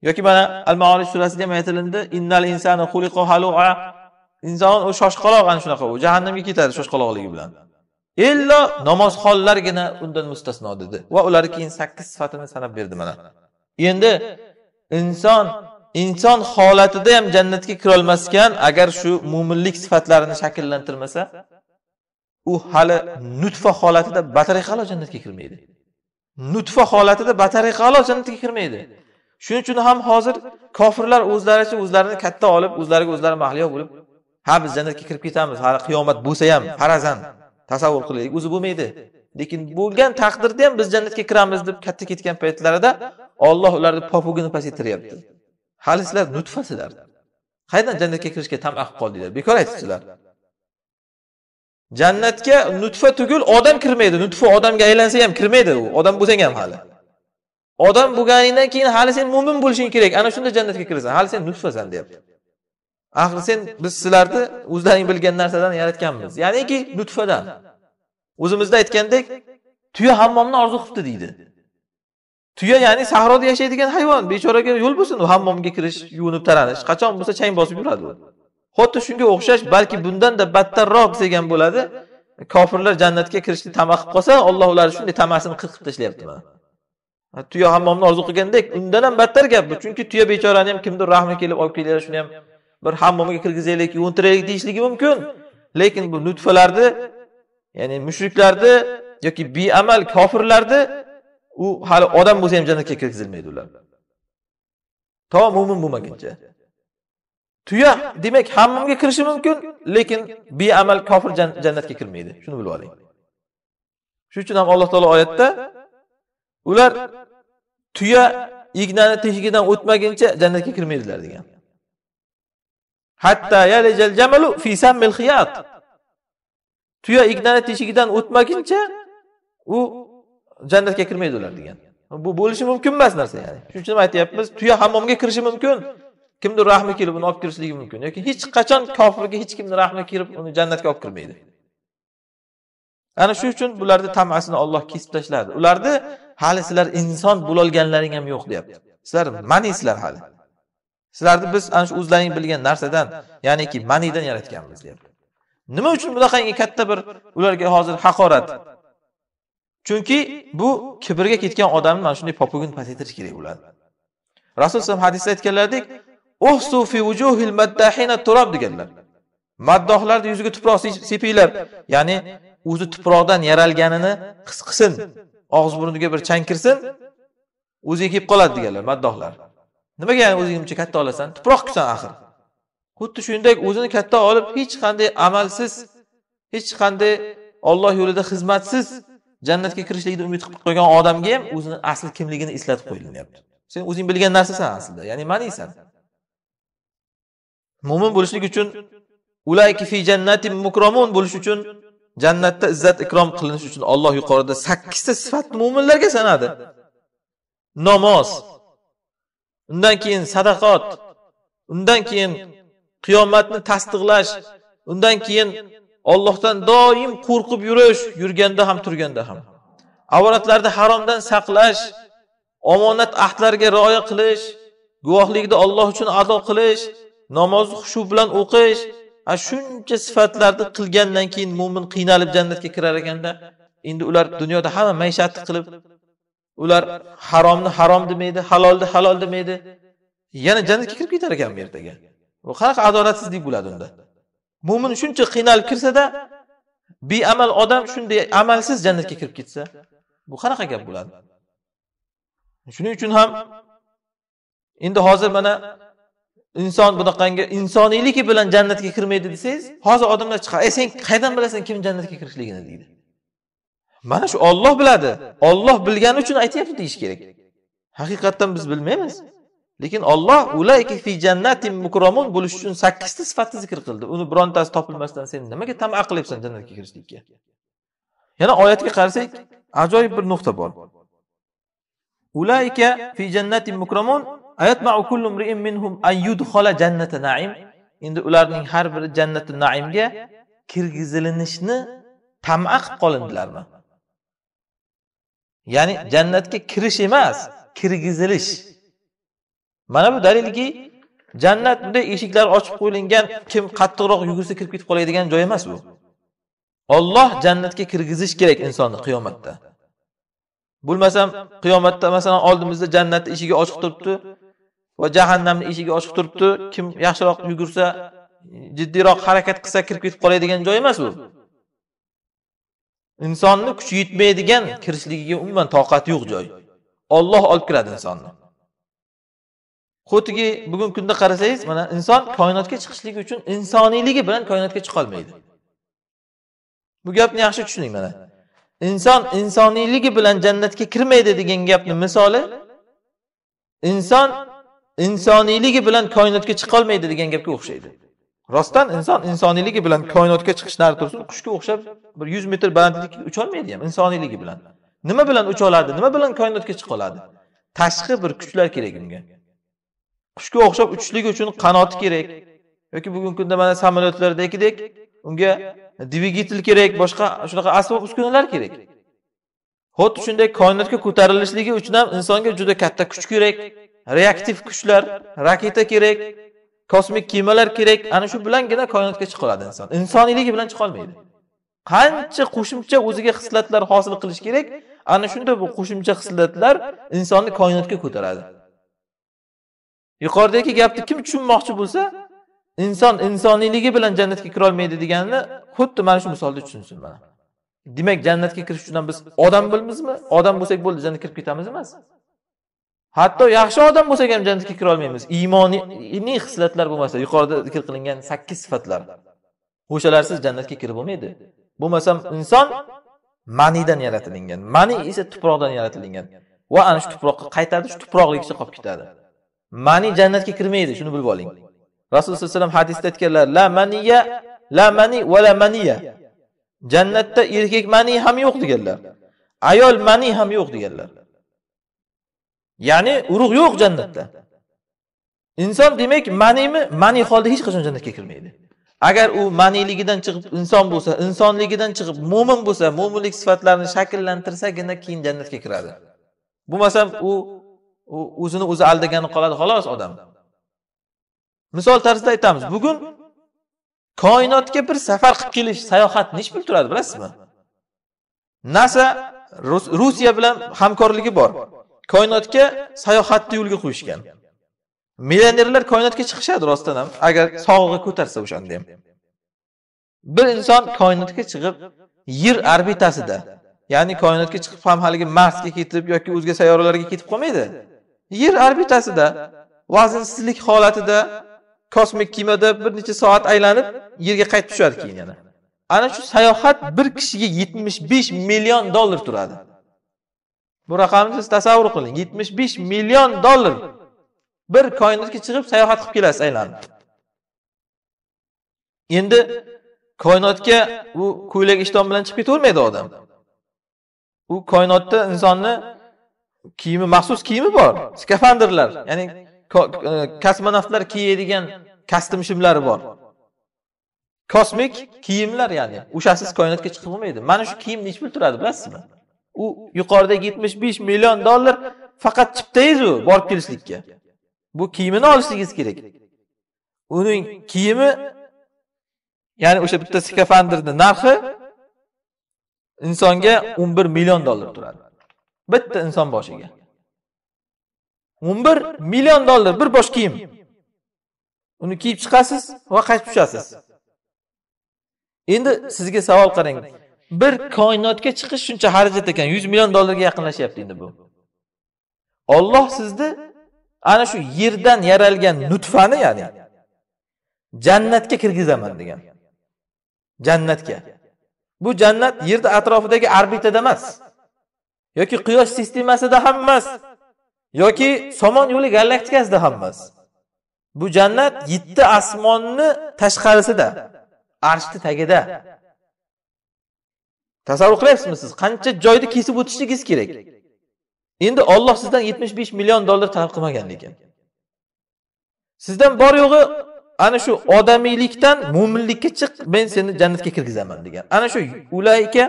yoki mana al maorij surasida ham aytilindi innal insana xuliqo halua inson u shoshqaloq ana shunaqa u jahannamga ketadi shoshqaloqligi bilan illo namozxonlargina undan mustasno dedi va ular keyin sakkiz sifatini sanab berdi mana endi inson inson holatida ham jannatga kirolmas ekan agar shu mo'minlik sifatlarini shakllantirmasa u hali nutfa holatida batariqalo jannatga kirmaydi nutfa holatida batariqalo jannatga kirmaydi shuning uchun ham hozir kofirlar o'zlaricha o'zlarini katta olib o'zlariga o'zlari mahliyo bo'lib ha biz jannatga kirib ketamiz hali qiyomat bo'lsa ham farazan tasavvur qilaylik o'zi bo'lmaydi lekin bo'lgan taqdirda ham biz jannatga kiramiz deb katta ketgan paytlarida olloh ularni popugini pasaytiryapti hali sizlar nutfasizlar qaydan jannatga kirishga tam'a qilib qoldinglar bekor aytibsizlar jannatga nutfa tugul odam kirmaydi nutfa odamga aylansa ham kirmaydi u odam bo'lsang ham hali odam bo'lganingdan keyin hali sen mo'min bo'lishing kerak ana shunda jannatga kirasan hali sen nutfasan deyapti axir sen biz sizlarni o'zlaring bilgan narsadan yaratganmiz ya'niki lutfadan o'zimizda aytgandek tuya hammomni orzu qilibdi deydi tuya ya'ni sahroda yashaydigan hayvon bechoraga yo'l bo'lsin u hammomga kirish yuvinib taranish qachon bo'lsa chang bosib yuradi u xuddi shunga o'xshash balki bundanda battarroq desak ham bo'ladi kofirlar jannatga kirishni tama qilib qolsa olloh ularni shunday tamasini qirqib tashlayapti mana tuya hammomni orzu qilgandek undan ham battar gap bu chunki tuya bechorani ham kimdir rahmi kelib olib keladi shuni ham bir hammomga kirgizaylik yuvintiraylik deyishligi mumkin lekin bu nutfalarni ya'ni mushriklarni yoki beamal kofirlarni u hali odam bo'lsa ham jannatga kirgizilmaydi ular to mo'min bo'lmaguncha tuya demak hammomga kirishi mumkin lekin beamal kofir jannatga kirmaydi shuni bilib oling shuning uchun ham alloh taolo oyatda ular tuya ignani teshigidan o'tmaguncha jannatga kirmaydilar degan Hatta yalijal jamalu fi al khiyat Tuya ignani teshigidan o'tmaguncha u jannatga kirmaydi ular degan. Bu bo'lishi mumkin emas narsa ya'ni. Shuning uchun aytyapmiz, tuya hammomga kirishi mumkin. Kimdir rahmi kelib uni olib kirishligi mumkin yoki hech qachon kofirga hech kimni rahmi kirib uni jannatga olib kirmaydi. Ana shu uchun bularni tamasini Alloh kesib tashladi. Ularni hali sizlar inson bo'lolganlaring ham yo'q deyapti. Sizlar manisizlar hali. sizlarni biz ana shu o'zlaring bilgan narsadan ya'niki manidan yaratganmiz deyapti nima uchun bunaqangi katta bir ularga hozir haqorat chunki bu kibrga ketgan odamni mana shunday popugun pasaytirish kerak bo'ladi rasululloh hadisda aytganlaridek fi maddahina turob deganlar maddohlarni yuziga tuproq sepinglar ya'ni o'zi tuproqdan yaralganini his qilsin og'iz burniga bir chang kirsin o'ziga kelib qoladi deganlar maddohlar nimaga yani katta olasan tuproq kuchsan axir xuddi shuningdek o'zini katta olib hech qanday amalsiz hech qanday olloh yo'lida xizmatsiz jannatga kirishlikni umid qilib qo'ygan odamga ham o'zini asl kimligini eslatib qo'yilyapti sen o'zing bilgan narsasan aslida ya'ni maniysan mo'min bo'lishlik uchun ulayki fi jannati mukromun bo'lish uchun jannatda izzat ikrom qilinish uchun olloh yuqorida sakkizta sifatni mo'minlarga sanadi namoz undan keyin sadaqot undan keyin qiyomatni tasdiqlash undan keyin ollohdan doim qo'rqib yurish yurganda ham turganda ham avratlarni haromdan saqlash omonat ahdlarga rioya qilish guvohlikni olloh uchun ado qilish namozni xushu bilan o'qish a shuncha sifatlarni qilgandan keyin mo'min qiynalib jannatga kirar ekanda endi ular dunyoda hamma maishatni qilib ular haromni harom demaydi halolni halol demaydi yana jannatga kirib ketar ekan bu ertaga bu qanaqa adolatsizlik bo'ladi unda mo'min shuncha qiynalib kirsada beamal odam shunday amalsiz jannatga kirib ketsa bu qanaqa gap bo'ladi shuning uchun ham endi hozir mana inson bunaqangi insoniyligi bilan jannatga kirmaydi desangiz hozir odamlar chiqadi ey sen qayerdan bilasan kim jannatga kirishligini deydi mana shu olloh biladi olloh bilgani uchun aytyapti deyish kerak haqiqatdan biz bilmaymiz lekin olloh ulayki fi jannatin mukromun bo'lish uchun sakkizta sifatni zikr qildi uni birontasi topilmasdan sen nimaga tama qilyapsan jannatga kirishlikka yana oyatga qarasak ajoyib bir nuqta bor ulayka fi jannatin mukromun minhum an naim endi ularning har biri jannati naimga kirgizilinishni tama qilib qolindilarmi ya'ni jannatga kirish emas kirgizilish mana bu dalilki jannat bunday eshiklar ochib qo'yilgan kim qattiqroq yugursa kirib ketib qoladigan joy emas u olloh jannatga kirgizish kerak insonni qiyomatda bo'lmasam qiyomatda masalan oldimizda jannatni eshigi ochiq turibdi va jahannamni eshigi ochiq turibdi kim yaxshiroq yugursa jiddiyroq harakat qilsa kirib ketib qoladigan joy emas u insonni kuchi yetmaydigan kirishligiga umuman toqati yo'q joy olloh olib kiradi insonni xuddi bugungi kunda qarasangiz mana inson koinotga chiqishligi uchun insoniyligi bilan koinotga chiqolmaydi bu gapni yaxshi tushuning mana inson insoniyligi bilan jannatga kirmaydi degan gapni misoli inson insoniyligi bilan koinotga chiqolmaydi degan gapga o'xshaydi rostdan inson insoniyligi bilan koinotga chiqish nari tursin qushga o'xshab bir yuz metr balandlikka ucholmaydi ham insoniyligi bilan nima bilan ucha oladi nima bilan koinotga chiqa oladi tashqi bir kuchlar kerak unga qushga o'xshab uchishligi uchun qanoti kerak yoki bugungi kunda mana samolyotlardagidek unga dvigatel kerak boshqa shunaqa asbob uskunalar kerak xuddi shunday koinotga ko'tarilishligi uchun ham insonga juda katta kuch kerak reaktiv kuchlar raketa kerak kosmik kemalar kerak ana shu bilangina koinotga chiqa oladi inson insoniyligi bilan chiqa olmaydi qancha qo'shimcha o'ziga xislatlar hosil qilish kerak ana shunda bu qo'shimcha xislatlar insonni koinotga ko'taradi yuqoridagi gapni kim tushunmoqchi bo'lsa inson insoniyligi bilan jannatga kirolmaydi deganini xuddi mana shu misolda tushunsin mana demak jannatga kirish uchun biz odam bo'lmizmi odam bo'lsak bo'ldi jannatga kirib ketamiz emas hatto yaxshi odam bo'lsak ham jannatga kira olmaymiz iymoniy hislatlar bo'lmasa yuqorida zikr qilingan sakkiz sifatlar o'shalarsiz jannatga kirib bo'lmaydi bo'lmasam inson manidan yaratilingan mani esa tuproqdan yaratilingan va ana shu tuproqqa qaytadi shu tuproqligicha qolib ketadi mani jannatga kirmaydi shuni bilib oling rasululloh sallallohu alayhi vasallam hadisda aytganlar la maniya la mani va la maniya jannatda erkak mani ham yo'q deganlar ayol mani ham yo'q deganlar ya'ni urug' yo'q jannatda inson demak manimi mani holda hech qachon jannatga kirmaydi agar u maniyligidan chiqib inson bo'lsa insonligidan chiqib mo'min bo'lsa mo'minlik sifatlarini shakllantirsagina keyin jannatga kiradi bo'lmasam u o'zini o'zi aldagani qoladi xolos odam misol tarzida aytamiz bugun koinotga bir safar qilib kelish sayohat nechi pul turadi bilasizmi nasa rusiya bilan hamkorligi bor koinotga sayohatni yo'lga qo'yishgan millionerlar koinotga chiqishadi rostdan ham agar sog'lig'i ko'tarsa o'shanda ham bir inson koinotga chiqib yer orbitasida ya'ni koinotga chiqib ham haligi marsga ketib yoki o'zga sayyoralarga ketib qolmaydi yer orbitasida vaznsizlik holatida kosmik kemada bir necha soat aylanib yerga qaytib tushadi keyin yana ana shu sayohat bir kishiga yetmish besh million dollar turadi bu raqamni siz tasavvur qiling yetmish besh million dollar bir koinotga chiqib sayohat qilib kelasiz aylanib endi koinotga u ko'ylak ishton bilan chiqib ketavermaydi odam u koinotda insonni kiyimi maxsus kiyimi bor skafandrlar ya'ni e, kosmonavtlar kiyadigan kostyum shimlari bor kosmik kiyimlar ya'ni o'shasiz koinotga chiqib bo'lmaydi mana shu kiyimni nechi pul turadi bilasizmi u yuqoridagi yetmish besh million dollar faqat chiptangizu borib kelishlikka bu kiyimini olishligingiz kerak uning kiyimi ya'ni o'sha bitta skafandrni narxi insonga o'n bir million dollar turadi bitta inson boshiga o'n bir million dollar bir bosh kiyim uni kiyib chiqasiz va qaytib tushasiz endi sizga savol qarang bir koinotga chiqish shuncha xarajat ekan yuz million dollarga yaqinlashyapti endi bu olloh sizni ana shu yerdan yaralgan nutfani ya'ni jannatga kirgizaman degan jannatga bu jannat yerni atrofidagi orbitada emas yoki quyosh sistemasida ham emas yoki somon yo'li galaktikasida ham emas bu jannat yetti osmonni tashqarisida arshni tagida tasavvur qilyapsizmi siz qancha joyni kesib o'tishingiz kerak endi olloh sizdan yetmish besh million dollar talab qilmagan lekin sizdan bor yo'g'i ana shu odamiylikdan mo'minlikka chiq men seni jannatga kirgizaman degan ana shu ulayka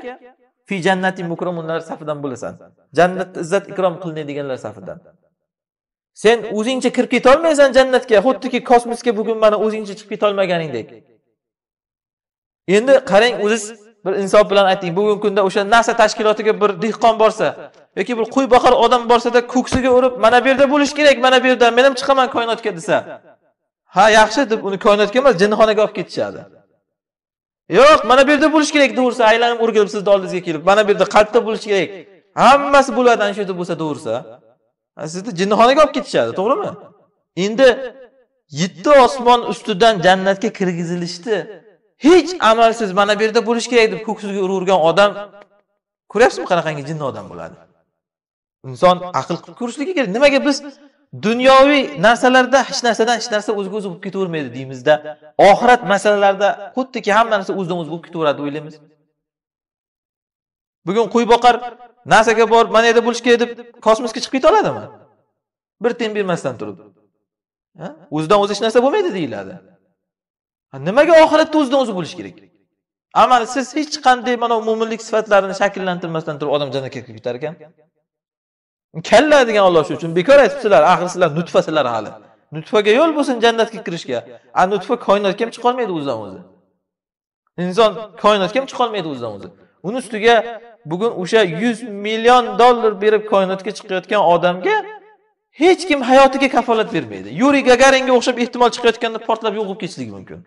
fi jannati mukromunlar safidan bo'lasan jannatda izzat ikrom qilinadiganlar safidan sen o'zingcha kirib ketolmaysan jannatga xuddiki kosmosga bugun mana o'zingcha chiqib ketolmaganingdek endi qarang o'ziz bir insof bilan ayting bugungi kunda o'sha nasa tashkilotiga bir dehqon borsa yoki bir qo'y boqar odam borsada ko'ksiga urib mana bu yerda bo'lishi kerak mana bu yerda men ham chiqaman koinotga desa ha yaxshi deb uni koinotga emas jinnixonaga olib ketishadi yo'q mana bu yerda bo'lishi kerak deyaversa aylanib o'rgilib sizni oldingizga kelib mana bu yerda qalbda bo'lishi kerak hammasi bo'ladi ana shu yerda bo'lsa deyaversa sizni jinnixonaga olib ketishadi to'g'rimi endi yetti osmon ustidan jannatga kirgizilishni hech amalsiz mana bu yerda bo'lishi kerak deb ko'ksiga uravergan odam ko'ryapsizmi qanaqangi jinni odam bo'ladi inson aql qilib ko'rishligi kerak nimaga biz dunyoviy narsalarda hech narsadan hech narsa o'ziga o'zi bo'lib ketavermaydi deymizda oxirat masalalarida xuddiki hamma narsa o'zidan o'zi bo'lib ketaveradi deb o'ylaymiz bugun qo'y boqar nasaga borib mana yerda bo'lishi kerak deb kosmosga chiqib keta oladimi bir tiyin bermasdan turib o'zidan o'zi hech narsa bo'lmaydi deyiladi nimaga oxiratni o'zidan o'zi bo'lishi kerak amal siz hech qanday mana mo'minlik sifatlarini shakllantirmasdan turib odam jannatga ketar ekan kalla degan olloh shu uchun bekor aytibsizlar axir sizlar nutfasizlar hali nutfaga yo'l bo'lsin jannatga kirishga a nutfa koinotga ham chiqolmaydi o'zidan o'zi inson koinotga ham chiqolmaydi o'zidan o'zi uni ustiga bugun o'sha yuz million dollar berib koinotga chiqayotgan odamga hech kim hayotiga kafolat bermaydi yuriy gagaringa o'xshab ehtimol chiqayotganda portlab yo'q bo'lib ketishligi mumkin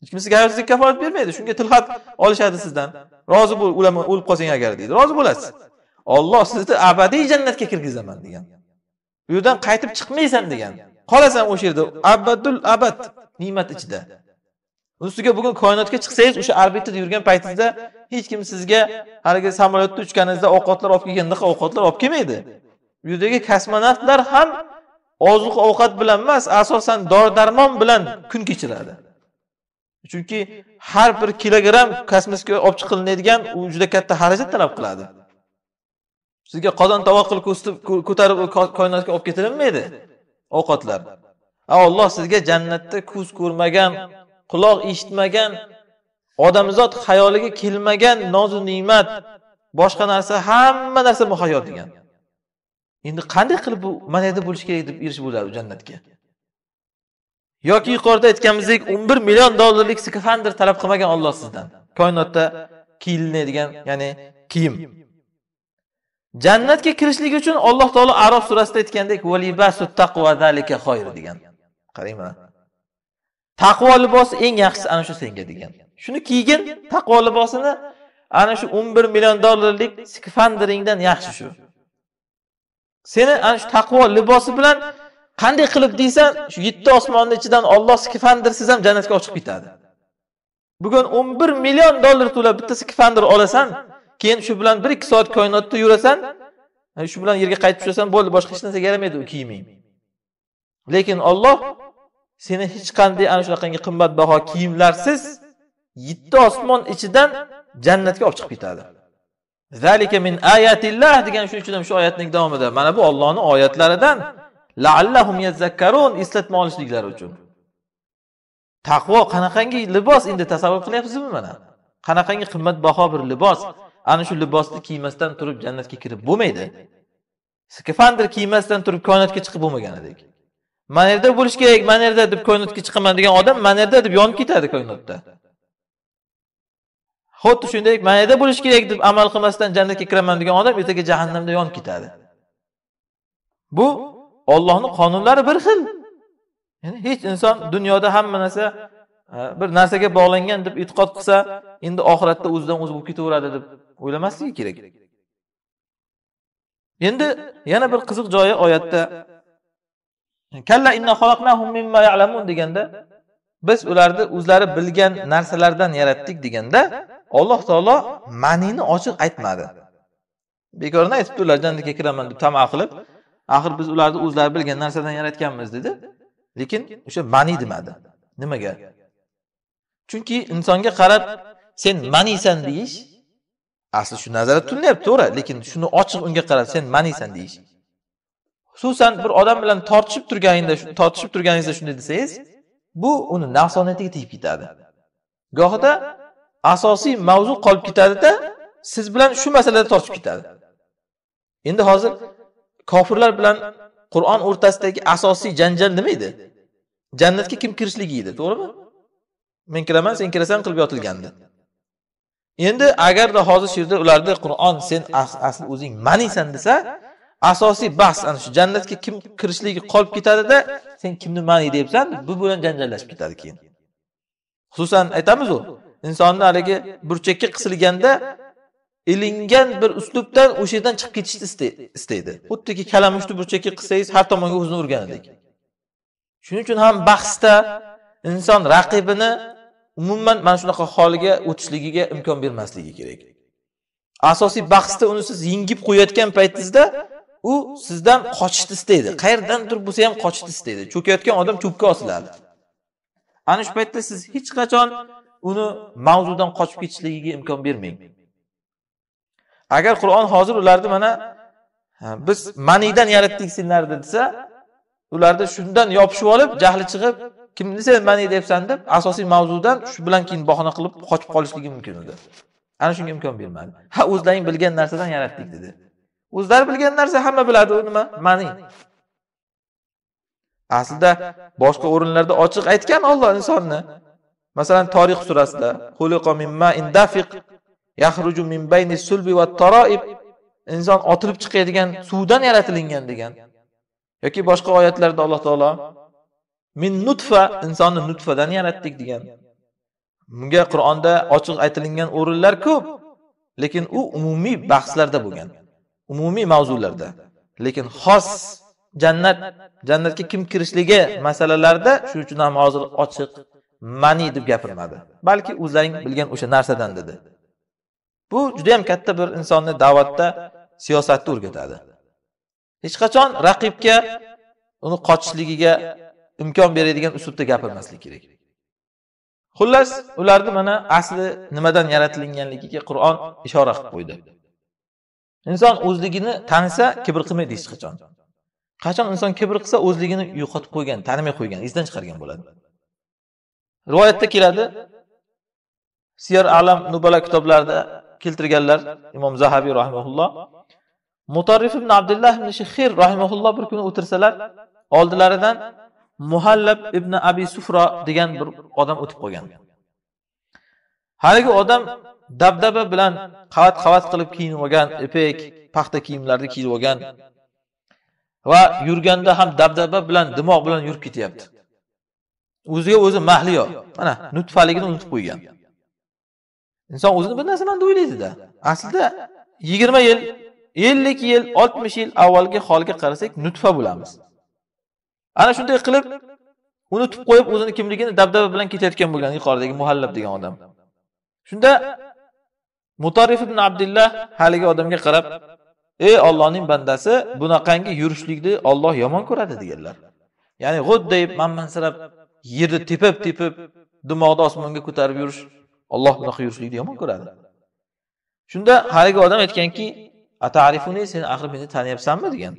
hech kim sizga hayotingizga kafolat bermaydi shunga tilxat olishadi sizdan rozi bo'l o'lib qolsang agar deydi rozi bo'lasiz olloh sizni abadiy jannatga kirgizaman degan u yerdan qaytib chiqmaysan degan qolasan o'sha yerda abadul abad ne'mat ichida ustiga bugun koinotga chiqsangiz o'sha orbitada yurgan paytingizda hech kim sizga haligi samolyotda uchganingizda ovqatlar olib kelgan bunaqa ovqatlar olib kelmaydi uydagi kosmonavtlar ham oziq ovqat bilan emas asosan dori darmon bilan kun kechiradi chunki har bir kilogramm kosmosga olib chiqilinadigan u juda katta xarajat talab qiladi sizga qozon tovoq qilib ko'tarib koinotga olib ketilinmaydi ovqatlar alloh sizga jannatda ko'z ko'rmagan quloq eshitmagan odamzod xayoliga kelmagan nozu ne'mat boshqa narsa hamma narsa muhayyo degan endi qanday qilib bu manada bo'lish bo'lishi kerak deb erishib bo'ladi jannatga yoki yuqorida aytganimizdek o'n bir million dollarlik skafandr talab qilmagan olloh sizdan koinotda kiyilinadigan ya'ni kiyim jannatga kirishlik uchun alloh taolo arof surasida aytgandek degan qarang mana taqvo libosi eng yaxshisi ana shu senga degan shuni kiygin taqvo libosini ana shu o'n bir million dollarlik skafandringdan yaxshi shu Seni ana shu taqvo libosi bilan qanday qilib deysan, shu 7 osmonning ichidan Alloh skifandir siz ham jannatga ochiq ketadi. Bugun 11 million dollar to'lab bitta skifandr olasan, keyin shu bilan 1-2 soat koinotda yurasan, shu bilan yerga qaytib tushasan, bo'ldi, boshqa hech narsa yaramaydi u kiyiming. Lekin Alloh seni hech qanday ana shunaqangi qimmatbaho kiyimlarsiz 7 osmon ichidan jannatga olib chiqib ketadi. zalika min ayatillah degan shuning uchun ham shu oyatning davomida mana bu Allohning oyatlaridan laallahum yazakkarun eslatma olishliklari uchun taqvo qanaqangi libos endi tasavvur qilyapsizmi mana qanaqangi qimmatbaho bir libos ana shu libosni kiymasdan turib jannatga kirib bo'lmaydi skafandr kiymasdan turib koinotga chiqib bo'lmaganidek mana yerda bo'lish kerak mana yerda deb koinotga chiqaman degan odam mana yerda deb yonib ketadi koinotda xuddi shunday mayda bo'lishi kerak deb amal qilmasdan jannatga kiraman degan odam ertaga jahannamda yonib ketadi bu ollohni qonunlari bir xil yani hech inson dunyoda hamma narsa e, bir narsaga bog'langan deb e'tiqod qilsa endi oxiratda o'zidan o'zi bo'lib ketaveradi deb o'ylamasligi kerak endi yana bir qiziq joyi oyatda kalla inna mimma ya'lamun deganda biz ularni o'zlari bilgan narsalardan yaratdik deganda alloh taolo ma'nini ochiq aytmadi bekorni aytibdi ular jannatga kiraman deb tama qilib axir biz ularni o'zlari bilgan narsadan yaratganmiz dedi lekin o'sha mani demadi nimaga chunki insonga qarab sen maniysan deyish asli shu nazarda tutilyapti to'g'ri lekin shuni ochiq unga qarab sen maniysan deyish xususan bir odam bilan tortishib turganingda tortishib turganingizda shunday desangiz bu uni nafsoniyatiga tegib ketadi gohida asosiy mavzu qolib ketadida siz bilan shu masalada tortishib ketadi endi hozir kofirlar bilan qur'on o'rtasidagi asosiy janjal nima edi jannatga kim kirishligi edi to'g'rimi men kiraman sen kirasan qilib yotilgandi endi agarda hozir shu yerda ularni qur'on sen asli o'zing maniysan desa asosiy bahs ana shu jannatga kim kirishligi qolib ketadida sen kimni mani deyapsan bu bilan janjallashib ketadi keyin xususan aytamizu insonni haligi burchakka qisilganda ilingan bir uslubdan o'sha yerdan chiqib ketishni istaydi xuddiki kalamushni burchakka qilsangiz har tomonga o'zini urganidek shuning uchun ham bahsda inson raqibini umuman mana shunaqa holiga o'tishligiga imkon bermasligi kerak asosiy bahsda uni siz yengib qo'yayotgan paytingizda u sizdan qochishni istaydi qayerdandir bo'lsa ham qochishni istaydi cho'kayotgan odam cho'kka osiladi ana shu paytda siz hech qachon uni mavzudan qochib ketishligiga imkon bermang agar qur'on hozir ularni mana biz maniydan yaratdik senlarni desa ularni shundan yopishib olib jahli chiqib kimni sen mani deyapsan deb asosiy mavzudan shu bilan keyin bahona qilib qochib qolishligi mumkin edi ana shunga imkon bermadi ha o'zlaring bilgan narsadan yaratdik dedi o'zlari bilgan narsa hamma biladi u nima mani aslida boshqa o'rinlarda ochiq aytgan olloh insonni masalan torih surasida min bayni sulbi inson otilib chiqadigan suvdan yaratilingan degan yoki boshqa oyatlarda alloh taolo min nutfa insonni nutfadan yaratdik degan bunga qur'onda ochiq aytilingan o'rinlar ko'p lekin u umumiy bahslarda bo'lgan umumiy mavzularda lekin xos jannat jannatga kim kirishligi masalalarida shuning uchun ham hozir ochiq mani deb gapirmadi balki o'zlaring bilgan o'sha narsadan dedi bu juda yam katta bir insonni da'vatda siyosatni o'rgatadi hech qachon raqibga uni qochishligiga imkon beradigan uslubda gapirmaslik kerak xullas ularni mana asli nimadan yaratilganligiga qur'on ishora qilib qo'ydi inson o'zligini tanisa kibr qilmaydi hech qachon qachon inson kibr qilsa o'zligini yo'qotib qo'ygan tanimay qo'ygan esdan chiqargan bo'ladi rivoyatda keladi siyar alam nubala kitoblarida keltirganlar imom zahabiy rahimaulloh mutarrif ibn abdulloh ibn shihir rahimaulloh bir kuni o'tirsalar oldilaridan muhallab ibn abi sufro degan bir odam o'tib qolgan haligi odam dabdaba bilan qavat qavat qilib kiyinib olgan ipak paxta kiyimlarni kiyib olgan va yurganda ham dabdaba bilan dimoq bilan yurib ketyapti o'ziga o'zi mahliyo mana nutfaligini unutib qo'ygan inson o'zini bir narsaman deb o'ylaydida aslida yigirma yil ellik yil oltmish yil avvalgi holiga qarasak nutfa bo'lamiz ana shunday qilib unutib qo'yib o'zini kimligini dabdaba bilan ketayotgan bo'lgan yuqoridagi muhallab degan odam shunda mutarif ibn abdulloh haligi odamga qarab ey ollohning bandasi bunaqangi yurishlikni olloh yomon ko'radi deganlar ya'ni g'ud deb manmansirab yerni tepib tepib dimog'ni osmonga ko'tarib yurish olloh bunaqa yurishlikni yomon ko'radi shunda haligi odam aytganki atarifuni sen axir meni taniyapsanmi degan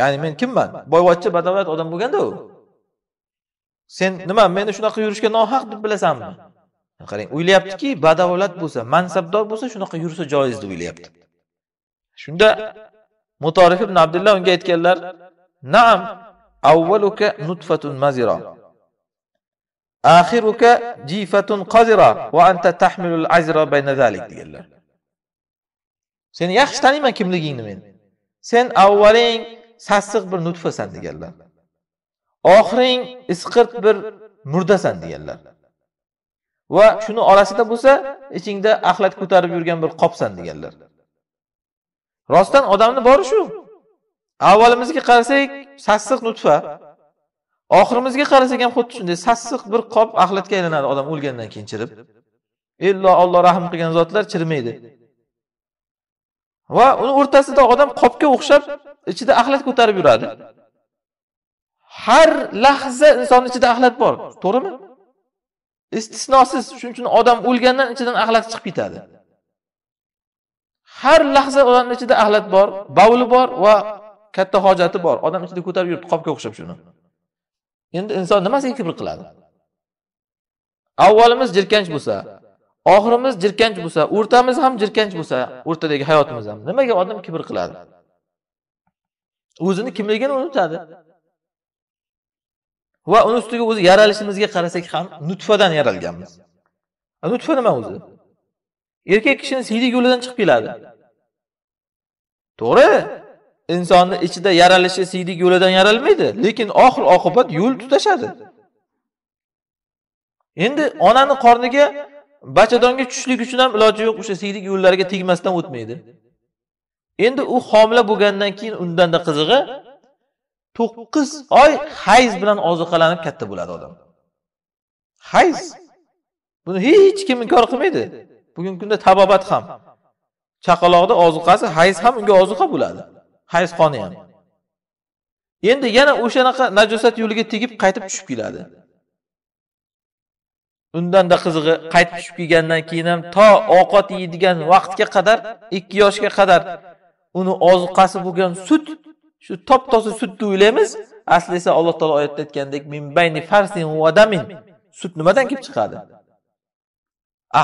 ya'ni men kimman boyvachcha badavlat odam bo'lganda u sen nima meni shunaqa yurishga nohaq deb bilasanmi qarang o'ylayaptiki badavlat bo'lsa mansabdor bo'lsa shunaqa yursa joiz deb o'ylayapti shunda mutorif ibn abdulla unga aytganlar naam avvaluka nutfatun mazira axiruka jifatun qazira va anta tahmilul azra bayna zalik deganlar seni yaxshi taniyman kimligingni men sen avvaling sassiq bir nutfasan deganlar oxiring isqirt bir murdasan deganlar va shuni orasida bo'lsa ichingda axlat ko'tarib yurgan bir qopsan deganlar rostdan odamni bori shu avvalimizga qarasak sassiq nutfa oxirimizga qarasak ham xuddi shunday sassiq bir qop axlatga aylanadi odam o'lgandan keyin chirib illo olloh rahm qilgan zotlar chirmaydi va uni o'rtasida odam qopga o'xshab ichida axlat ko'tarib yuradi har lahza insonni ichida axlat bor to'g'rimi istisnosiz shuning uchun odam o'lgandan ichidan axlat chiqib ketadi har lahza odamni ichida axlat bor bavli bor va katta hojati bor odam ichida ko'tarib yuribdi qopga o'xshab shuni endi inson nimasiga kibr qiladi avvalimiz jirkanch bo'lsa oxirimiz jirkanch bo'lsa o'rtamiz ham jirkanch bo'lsa o'rtadagi hayotimiz ham nimaga odam kibr qiladi o'zini kimligini unutadi va uni ustiga o'zi yaralishimizga qarasak ham nutfadan yaralganmiz nutfa nima o'zi erkak kishini siydik yo'lidan chiqib keladi to'g'ri insonni ichida yaralishi siydik yo'lidan yaralmaydi lekin oxir oqibat yo'l tutashadi endi onani qorniga bachadonga tushishlik uchun ham iloji yo'q o'sha siydik yo'llariga tegmasdan o'tmaydi endi u homila bo'lgandan keyin undanda qizig'i to'qqiz oy hayz bilan ozuqalanib katta bo'ladi odam hayz buni hech kim inkor qilmaydi bugungi kunda tabobat ham chaqaloqni ozuqasi hayz ham unga ozuqa bo'ladi hayz qoni ham endi yana o'shanaqa najosat yo'liga tegib qaytib tushib keladi undanda qizig'i qaytib tushib kelgandan keyin ham to ovqat yeydigan vaqtga qadar ikki yoshga qadar uni ozuqasi bo'lgan sut shu top toza sutni o'ylaymiz asli esa alloh taolo oyatda aytgandek min bayni farsin va damin sut nimadan kelib chiqadi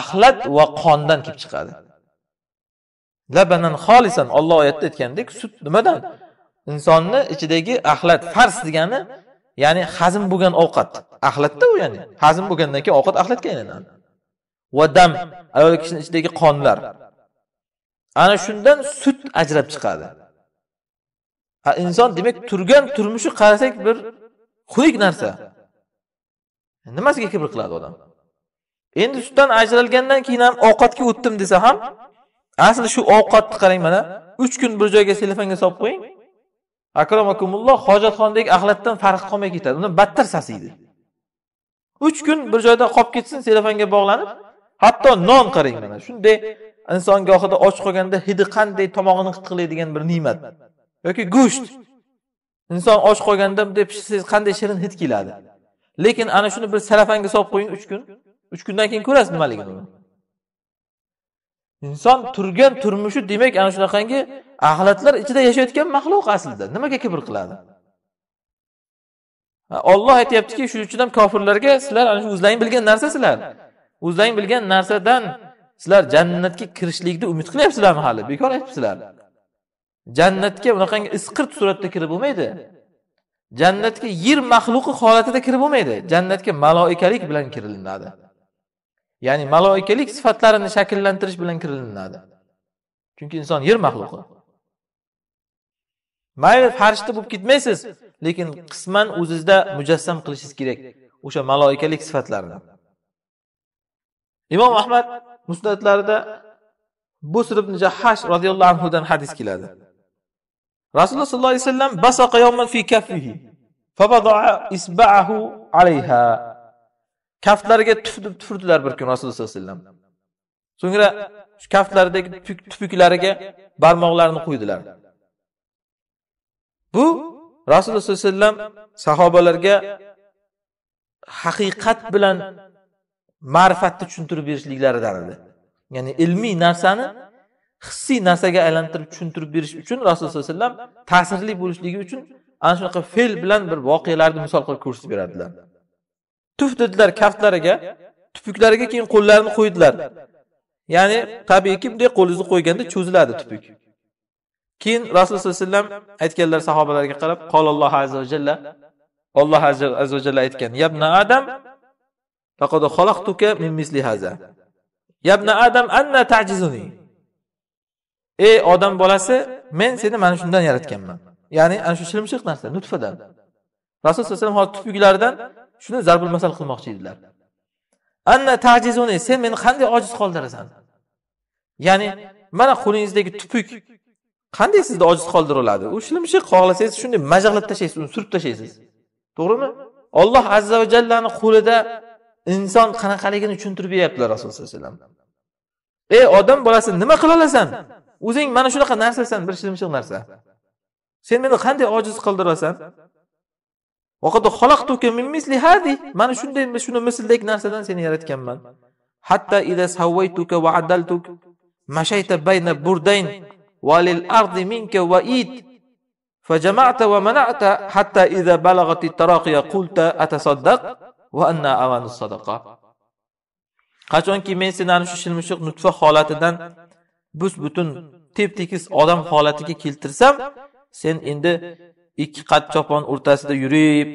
axlat va qondan kelib chiqadi labanan xolisan olloh oyatda aytgandek sut nimadan insonni ichidagi axlat fars degani ya'ni hazm bo'lgan ovqat axlatda u ya'ni hazm bo'lgandan keyin ovqat axlatga aylanadi va dam ayol kishini ichidagi qonlar ana shundan sut ajrab chiqadi inson demak turgan turmushi qarasak bir xunuk narsa nimasiga kibr qiladi odam endi sutdan ajralgandan keyin ham ovqatga o'tdim desa ham asli shu ovqatni qarang mana uch kun bir joyga sellofanga solib qo'ying akromakumulloh hojatxonadagi axlatdan farqi qolmay ketadi undan battar sasiydi uch kun bir joyda qolib ketsin sellofanga bog'lanib hatto non qarang mana shunday inson gohida och qolganda hidi qanday tomog'ini qitqiqlaydigan bir ne'mat yoki go'sht inson och qolganda bunday pishirsangiz qanday shirin hid keladi lekin ana shuni bir sarafanga solib qo'ying uch kun uch kundan keyin ko'rasiz nimaligini inson turgan turmushi demak ana shunaqangi axlatlar ichida yashayotgan maxluq aslida nimaga kibr qiladi olloh aytyaptiki shuning uchun ham kofirlarga sizlar ana shu o'zlaring bilgan narsasizlar o'zlaring bilgan narsadan sizlar jannatga kirishlikni umid qilyapsizlarmi hali bekor aytibsizlar jannatga unaqangi isqirt suratda kirib bo'lmaydi jannatga yer maxluqi holatida kirib bo'lmaydi jannatga maloikalik bilan kirilinadi ya'ni maloikalik sifatlarini shakllantirish bilan kirilinadi chunki inson yer maxluqi mayli farishta bo'lib ketmaysiz lekin qisman o'zizda mujassam qilishingiz kerak o'sha maloikalik sifatlarini imom ahmad musnatlarida bu ibn jahash roziyallohu anhudan hadis keladi rasululloh sollallohu alayhi vasallam basa qayoman fi kaffihi fabada'a isba'ahu alayha kaftlariga tufdib tufurdilar bir kun rasululloh sallallohu alayhi vasallam so'ngra shu kaftlaridagi tupuklariga barmoqlarini qo'ydilar bu rasululloh sollallohu alayhi vasallam sahobalarga haqiqat bilan ma'rifatni tushuntirib berishliklaridan edi ya'ni ilmiy narsani hissiy narsaga aylantirib tushuntirib berish uchun rasululloh sallallohu alayhi vasallam ta'sirli bo'lishligi uchun ana shunaqa fe'l bilan bir voqealarni misol qilib ko'rsatib beradilar tuf dedilar kaftlariga tupuklariga keyin qo'llarini qo'ydilar ya'ni tabiiyki bunday qo'lingizni qo'yganda cho'ziladi tupuk keyin rasululloh sallallohu alayhi vasallam aytganlar sahobalarga qarab qolalloh azza va jalla alloh azza va jalla aytgan yabna adam min misli haza yabna adam anna tajizuni ey odam bolasi men seni mana shundan yaratganman ya'ni ana shu shilimshiq narsa nutfadan rasul sallallohu alayhi vasallam tupuklaridan shuni zarbul masal qilmoqchi edilar anna tajizuni sen meni qanday ojiz qoldirasan ya'ni mana qo'lingizdagi tupuk qanday sizni ojiz qoldiriladi u shilimshiq xohlasangiz shunday majag'lab tashlaysiz uni surib tashlaysiz to'g'rimi olloh azza va jallani qo'lida inson qanaqaligini tushuntirib beryaptilar rasululloh sallallohu alayhi vasallam ey odam bolasi nima qila olasan o'zing mana shunaqa narsasan bir shilimshiq narsa sen meni qanday ojiz qildirasan mana shunday shuni misldagi narsadan seni yaratganman hatto ida savvaytuka va adaltuk mashayta bayna burdayn valil ardi minka va id فجمعت ومنعت حتى إذا بلغت التراقية قلت أتصدق وأنا أوان الصدقة qachonki men seni ana shu shilimshiq nutfa holatidan bus butun tep tekis odam holatiga keltirsam sen endi ikki qat chopon o'rtasida yurib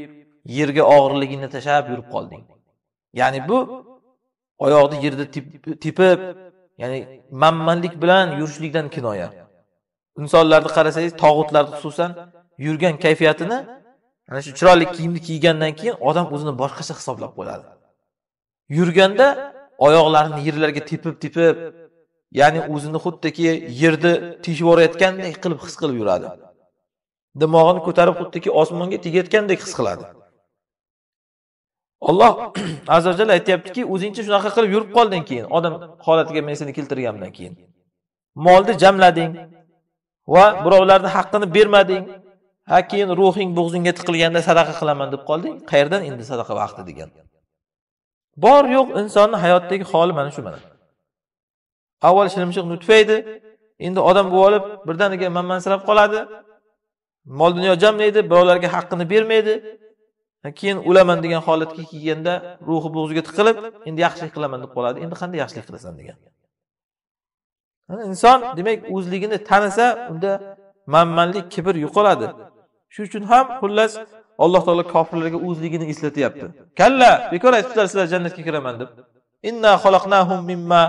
yerga og'irligini tashlab yurib qolding ya'ni bu oyoqni yerda tepib ya'ni manmanlik bilan yurishlikdan kinoya insonlarni qarasangiz tog'utlarni xususan yurgan kayfiyatini ana shu chiroyli kiyimni kiygandan keyin odam o'zini boshqacha hisoblab qo'yadi yurganda oyoqlarini yerlarga tepib tepib ya'ni o'zini xuddiki yerni teshib yuborayotgandek qilib his qilib yuradi dimog'ini ko'tarib xuddiki osmonga tegayotgandek his qiladi olloh azajal aytyaptiki o'zingcha shunaqa qilib yurib qolding keyin odam holatiga men seni keltirganimdan keyin molni jamlading va birovlarni haqqini bermading ha keyin ruhing bo'g'zingga tiqilganda sadaqa qilaman deb qolding qayerdan endi sadaqa vaqti degan bor yo'q insonni hayotdagi holi mana shu mana avval shilimshiq nutfaydi endi odam bo'lib olib birdaniga manmansirab qoladi mol dunyo jamlaydi birovlarga haqqini bermaydi keyin o'laman degan holatga kelganda ruhi bo'g'ziga tiqilib endi yaxshilik qilaman deb qoladi endi qanday yaxshilik qilasan degan inson demak o'zligini tanisa unda manmanlik kibr yo'qoladi shuning uchun ham xullas alloh taolo kofirlarga o'zligini eslatyapti kalla bekor aytibsizlar sizlar jannatga kiraman deb inna mimma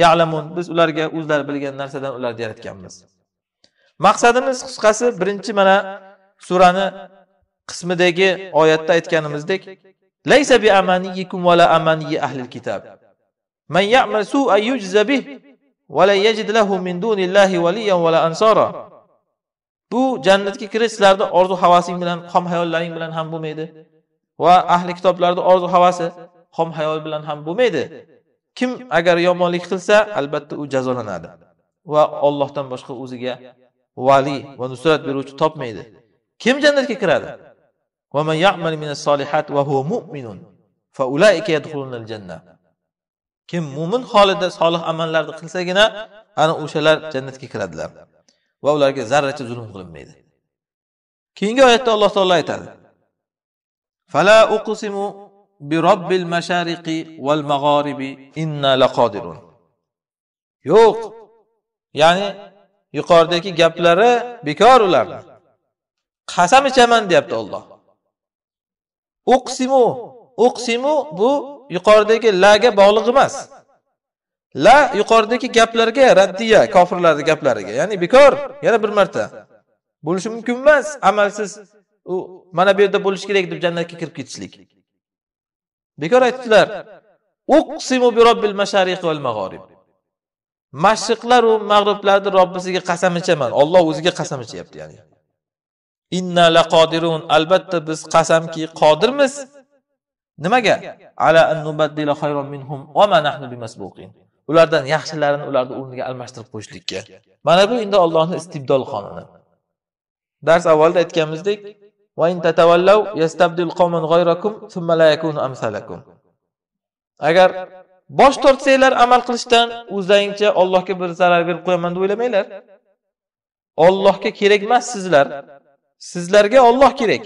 yalamun biz ularga o'zlari bilgan narsadan ularni yaratganmiz maqsadimiz qisqasi birinchi mana surani qismidagi oyatda aytganimizdek laysa bi amaniyikum vala amaniyi kitob man ya'mal su'a yujza bih yajid lahu min dunillahi valiyan vala ansora bu jannatga kirish sizlarni orzu havasing bilan xom hayollaring bilan ham bo'lmaydi va ahli kitoblarni orzu havasi xom hayol bilan ham bo'lmaydi kim agar yomonlik qilsa albatta u jazolanadi va ollohdan boshqa o'ziga vali va nusrat beruvchi topmaydi kim jannatga kiradi kim mo'min holida solih amallarni qilsagina ana o'shalar jannatga kiradilar va ularga zarracha zulm qilinmaydi keyingi oyatda alloh taolo aytadi fala uqsimu birobbil mashariqi val mag'oribi inna laqodirun yo'q ya'ni yuqoridagi gaplari bekor ularni qasam ichaman deyapti olloh uqsimu uqsimu bu yuqoridagi laga bog'liq emas la yuqoridagi gaplarga raddiya kofirlarni gaplariga ya'ni bekor yana bir marta bo'lishi mumkin emas amalsiz u mana bu yerda bo'lishi kerak deb jannatga kirib ketishlik bekor aytdilar mashriqlaru bi val mashriqlar va mag'riblarni robbisiga qasam ichaman olloh o'ziga qasam ichyapti ya'ni inna la qodirun albatta biz qasamki qodirmiz nimaga ala an nubaddila khayron minhum va ma nahnu bimasbuqin ulardan yaxshilarini ularni o'rniga almashtirib qo'yishlikka mana bu endi Allohning istibdol qonuni dars avvalida aytganimizdek agar bosh tortsanglar amal qilishdan o'zlaringcha ollohga bir zarar berib qo'yaman deb o'ylamanglar ollohga kerak emas sizlar sizlarga olloh kerak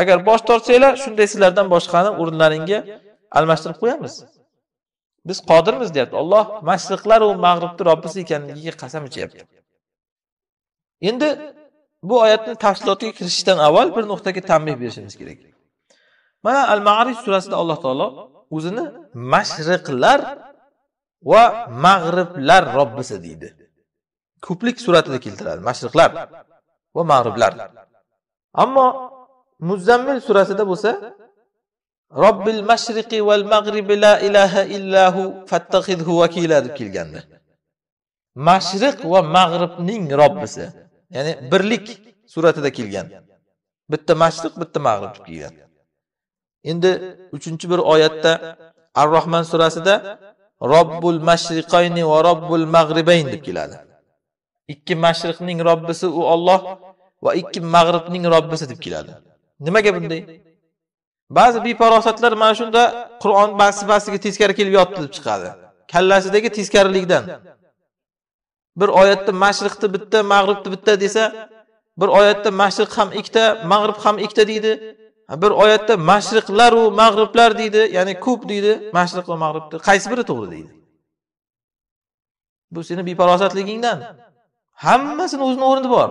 agar bosh tortsanglar shunday sizlardan boshqani o'rinlaringga almashtirib qo'yamiz biz qodirmiz deyapti olloh mashriqlaru mag'ribni robbisi ekanligiga qasam ichyapti endi bu oyatni tafsilotiga kirishishdan avval bir nuqtaga tanbeh berishimiz kerak mana al maarij surasida alloh taolo o'zini mashriqlar va mag'riblar robbisi deydi ko'plik suratida keltiradi mashriqlar va mag'riblar ammo muzzammil surasida bo'lsa robbil mashriqi val mag'ribi la ilaha illahu fattahidhu vakila deb kelganda mashriq va mag'ribning robbisi ya'ni birlik suratida kelgan bitta mashriq bitta mag'rib kelgan endi uchinchi bir oyatda ar rohman surasida robbul mashriqayni va robbul mag'ribayn deb keladi ikki mashriqning robbisi u olloh va ikki mag'ribning robbisi deb keladi nimaga bunday ba'zi beparosatlar mana shunda qur'on basibasiga teskari kelib deb chiqadi kallasidagi teskarilikdan bir oyatda mashriqni bitta mag'ribni bitta desa bir oyatda mashriq ham ikkita mag'rib ham ikkita deydi bir oyatda mashriqlaru mag'riblar deydi ya'ni ko'p deydi mashriq va mag'ribni qaysi biri to'g'ri deydi bu seni beparosatligingdan hammasini o'zini o'rni bor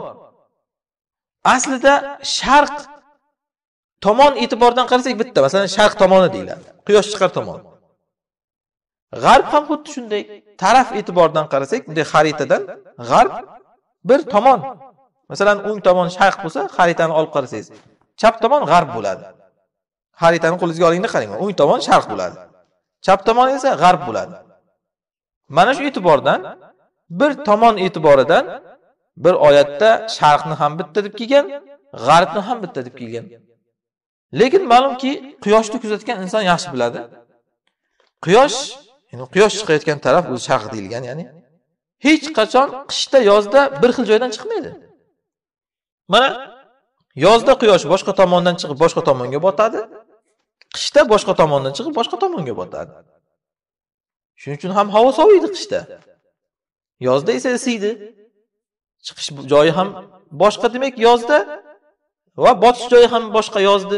aslida sharq tomon e'tibordan qarasak bitta masalan sharq tomoni deyiladi quyosh chiqar tomon g'arb ham xuddi shunday taraf e'tiboridan qarasak bunday xaritadan g'arb bir tomon masalan o'ng tomon sharq bo'lsa xaritani olib qarasangiz chap tomon g'arb bo'ladi xaritani qo'lingizga olingda qarang o'ng tomon sharq bo'ladi chap tomon esa g'arb bo'ladi mana shu e'tibordan bir tomon e'tiboridan bir oyatda sharqni ham bitta deb kelgan g'arbni ham bitta deb kelgan lekin ma'lumki quyoshni kuzatgan inson yaxshi biladi quyosh ya'ni quyosh chiqayotgan taraf o'zi shaq deyilgan ya'ni hech qachon qishda yozda bir xil joydan chiqmaydi mana yozda quyosh boshqa tomondan chiqib boshqa tomonga botadi qishda boshqa tomondan chiqib boshqa tomonga botadi shuning uchun ham havo soviydi qishda yozda esa isiydi chiqish joyi ham boshqa demak yozda va botish joyi ham boshqa yozdi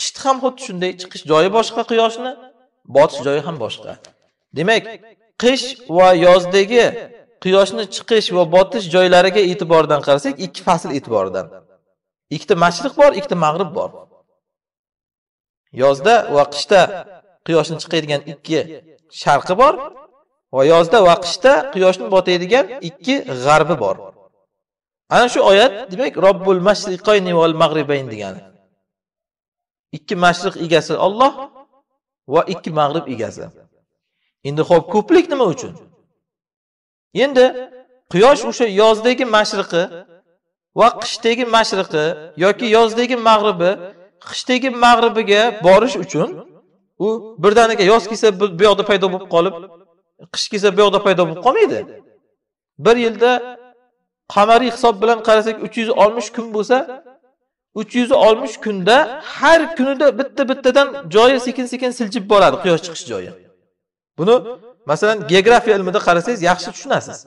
qishda ham xuddi shunday chiqish joyi boshqa quyoshni botish joyi ham boshqa demak qish va yozdagi quyoshni chiqish va botish joylariga e'tibordan qarasak ikki fasl e'tiboridan ikkita mashriq bor ikkita mag'rib bor yozda va qishda quyoshni chiqadigan ikki sharqi bor va yozda va qishda quyoshni botadigan ikki g'arbi bor ana shu oyat demak robbul mashriqayni val mag'ribayn degani ikki mashriq egasi Alloh va ikki mag'rib egasi endi ho'p ko'plik nima uchun endi quyosh o'sha yozdagi mashriqi va qishdagi mashriqi yoki yozdagi mag'ribi qishdagi mag'ribiga borish uchun u birdaniga yoz kelsa bu yoqda paydo bo'lib qolib qish kelsa bu yoqda paydo bo'lib qolmaydi bir yilda qamariy hisob bilan qarasak uch yuz oltmish kun bo'lsa uch yuz oltmish kunda har kunida bitta bittadan joyi sekin sekin siljib boradi quyosh chiqish joyi buni masalan geografiya ilmida qarasangiz yaxshi tushunasiz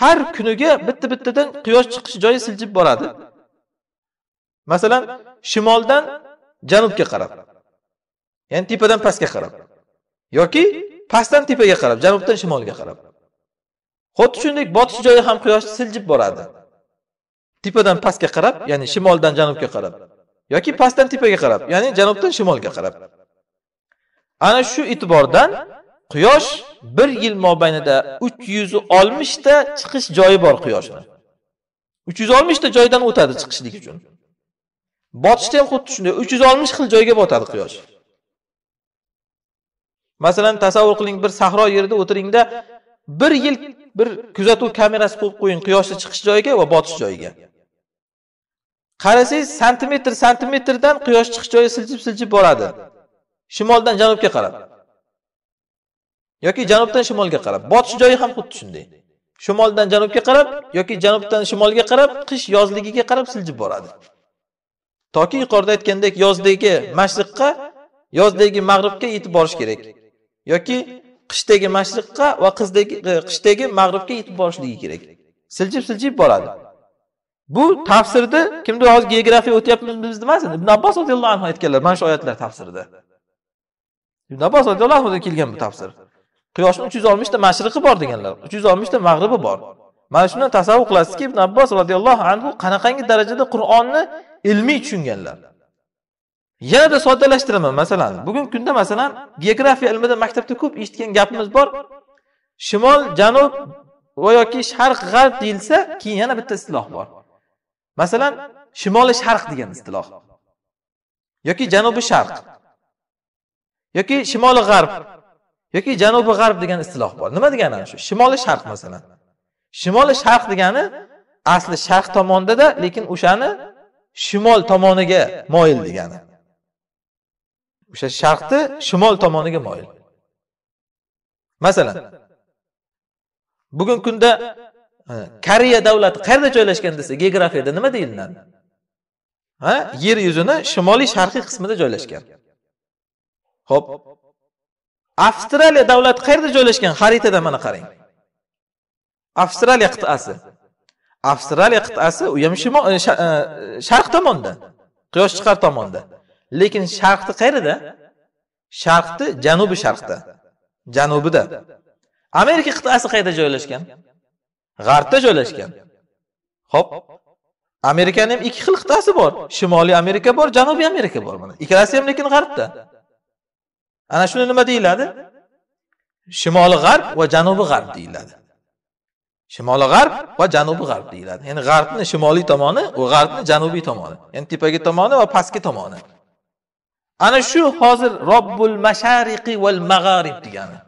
har kuniga bitta bittadan quyosh chiqish joyi siljib boradi masalan shimoldan janubga qarab ya'ni tepadan pastga qarab yoki pastdan tepaga qarab janubdan shimolga qarab xuddi shuningdek botish joyi ham quyosh siljib boradi tepadan pastga qarab ya'ni shimoldan janubga qarab yoki pastdan tepaga qarab ya'ni janubdan shimolga qarab ana shu e'tibordan quyosh bir yil mobaynida uch yuz oltmishta chiqish joyi bor quyoshni uch yuz oltmishta joydan o'tadi chiqishlik uchun botishda ham xuddi shunday uch yuz oltmish xil joyga botadi quyosh masalan tasavvur qiling bir sahro yerida o'tiringda bir yil bir kuzatuv kamerasi qo'yib qo'ying quyoshni chiqish joyiga va botish joyiga qarasangiz santimetr santimetrdan quyosh chiqish joyi siljib siljib boradi shimoldan janubga qarab yoki janubdan shimolga qarab botish joyi ham xuddi shunday shimoldan janubga qarab yoki janubdan shimolga qarab qish yozligiga qarab siljib boradi toki yuqorida aytgandek yozdagi mashriqqa yozdagi mag'ribga yetib borish kerak yoki qishdagi mashriqqa va qizdagi e, qishdagi mag'ribga yetib borishligi kerak siljib siljib boradi bu tafsirni kimdir hozir geografiya o'tyapmiz demasin ibn abbos roziyallohu anhu aytganlar mana shu oyatlar tafsirida ibn abbos roziyallohu anhudan kelgan bu tafsir Quyoshning 360 oltmishta mashriqi bor deganlar. 360 oltmishta mag'ribi bor. Mana shundan tasavvur qilasizki, Ibn Abbos radhiyallohu anhu qanaqangi darajada Qur'onni ilmiy tushunganlar. Yanada soddalashtiraman masalan. Bugungi kunda masalan geografiya ilmida maktabda ko'p eshitgan gapimiz bor. Shimol, janub va yoki sharq, g'arb deilsa, keyin yana bitta istiloh bor. Masalan, shimoli sharq degan istiloh. Yoki janubi sharq. Yoki shimoli g'arb yoki janubi g'arb degan istiloh bor nima degani ana shu shimoli sharq masalan shimoli sharq degani asli sharq tomondada lekin o'shani shimol tomoniga moyil degani o'sha sharqni shimol tomoniga moyil masalan bugungi kunda e, koreya davlati qayerda joylashgan desa geografiyada nima deyiladi ha yer yuzini shimoliy sharqiy qismida joylashgan ho'p avstraliya davlati qayerda joylashgan xaritada mana qarang avstraliya qit'asi avstraliya qit'asi u ham shimol e, e, sharq tomonda quyosh chiqar tomonda lekin sharqni qayerda sharqni janubi sharqda janubida amerika qit'asi qayerda joylashgan g'arbda joylashgan ho'p amerikani ham ikki xil qit'asi bor shimoliy amerika bor janubiy amerika bor mana ikkalasi ham lekin g'arbda ana shuni nima deyiladi shimoli g'arb va janubi g'arb deyiladi shimoli g'arb va janubi g'arb deyiladi ya'ni g'arbni shimoliy tomoni va g'arbni janubiy tomoni ya'ni tepaga tomoni va pastki tomoni ana shu hozir robbul mashariqi val mag'arib degani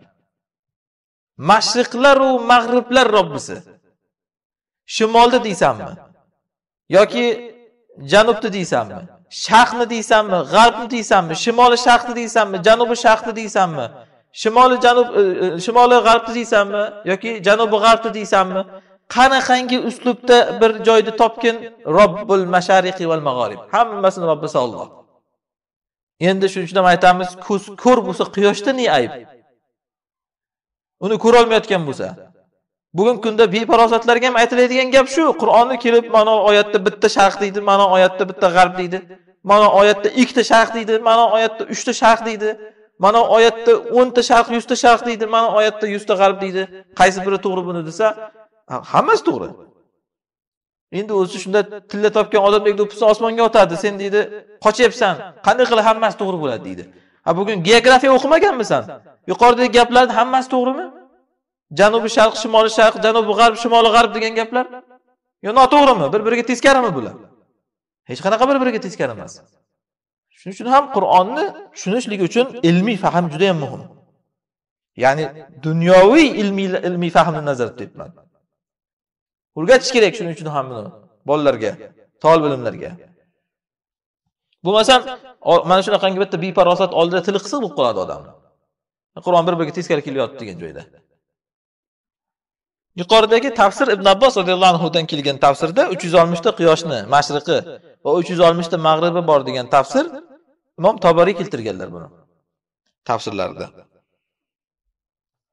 mashriqlaru mag'riblar robbisi shimolni deysanmi yoki janubni deysanmi sharqmi deysanmi g'arbmi deysanmi shimoli sharqni deysanmi janubi sharqni deysanmi shimoli janub e, e, shimoli g'arbni deysanmi yoki janubi g'arbni deysanmi qanaqangi uslubda bir joyni topgin robbul mashariqi val mag'orib hammasini robbisi olloh endi shuning uchun ham aytamiz ko'z ko'r bo'lsa quyoshda ne ayb uni ko'rolmayotgan bo'lsa bugungi kunda befarosatlarga ham aytiladigan gap shu qur'onni kelib mana oyatda bitta sharq deydi mana oyatda bitta g'arb deydi mana oyatda ikkita sharq deydi mana oyatda uchta sharq deydi mana oyatda o'nta sharq yuzta sharq deydi mana oyatda yuzta g'arb deydi qaysi biri to'g'ri buni desa hammasi to'g'ri endi o'zi shunda tilla topgan odamdek do'ppisini osmonga otadi sen deydi qochyapsan qanday qilib hammasi to'g'ri bo'ladi deydi ha bugun geografiya o'qimaganmisan yuqoridagi gaplarni hammasi to'g'rimi janubi sharq shimoli sharq janubi g'arb shimoli g'arb degan gaplar yo noto'g'rimi bir biriga teskarimi bular hech qanaqa bir biriga teskari emas shuning uchun ham qur'onni tushunishlik uchun ilmiy fahm juda yam muhim ya'ni dunyoviy ilmiy ilmiy fahmni nazarda tutyapman o'rgatish kerak shuning uchun ham buni bolalarga tolib ilmlarga bo'lmasam mana shunaqangi bitta beparosat oldida tili qisiq bo'lib qoladi odam qur'on bir biriga teskari kelyapti degan joyda yuqoridagi tafsir ibn abbos anhu dan kelgan tafsirda 360 ta olmishta quyoshni mashriqi va 360 ta mag'ribi bor degan tafsir imom Tabari keltirganlar buni tafsirlarida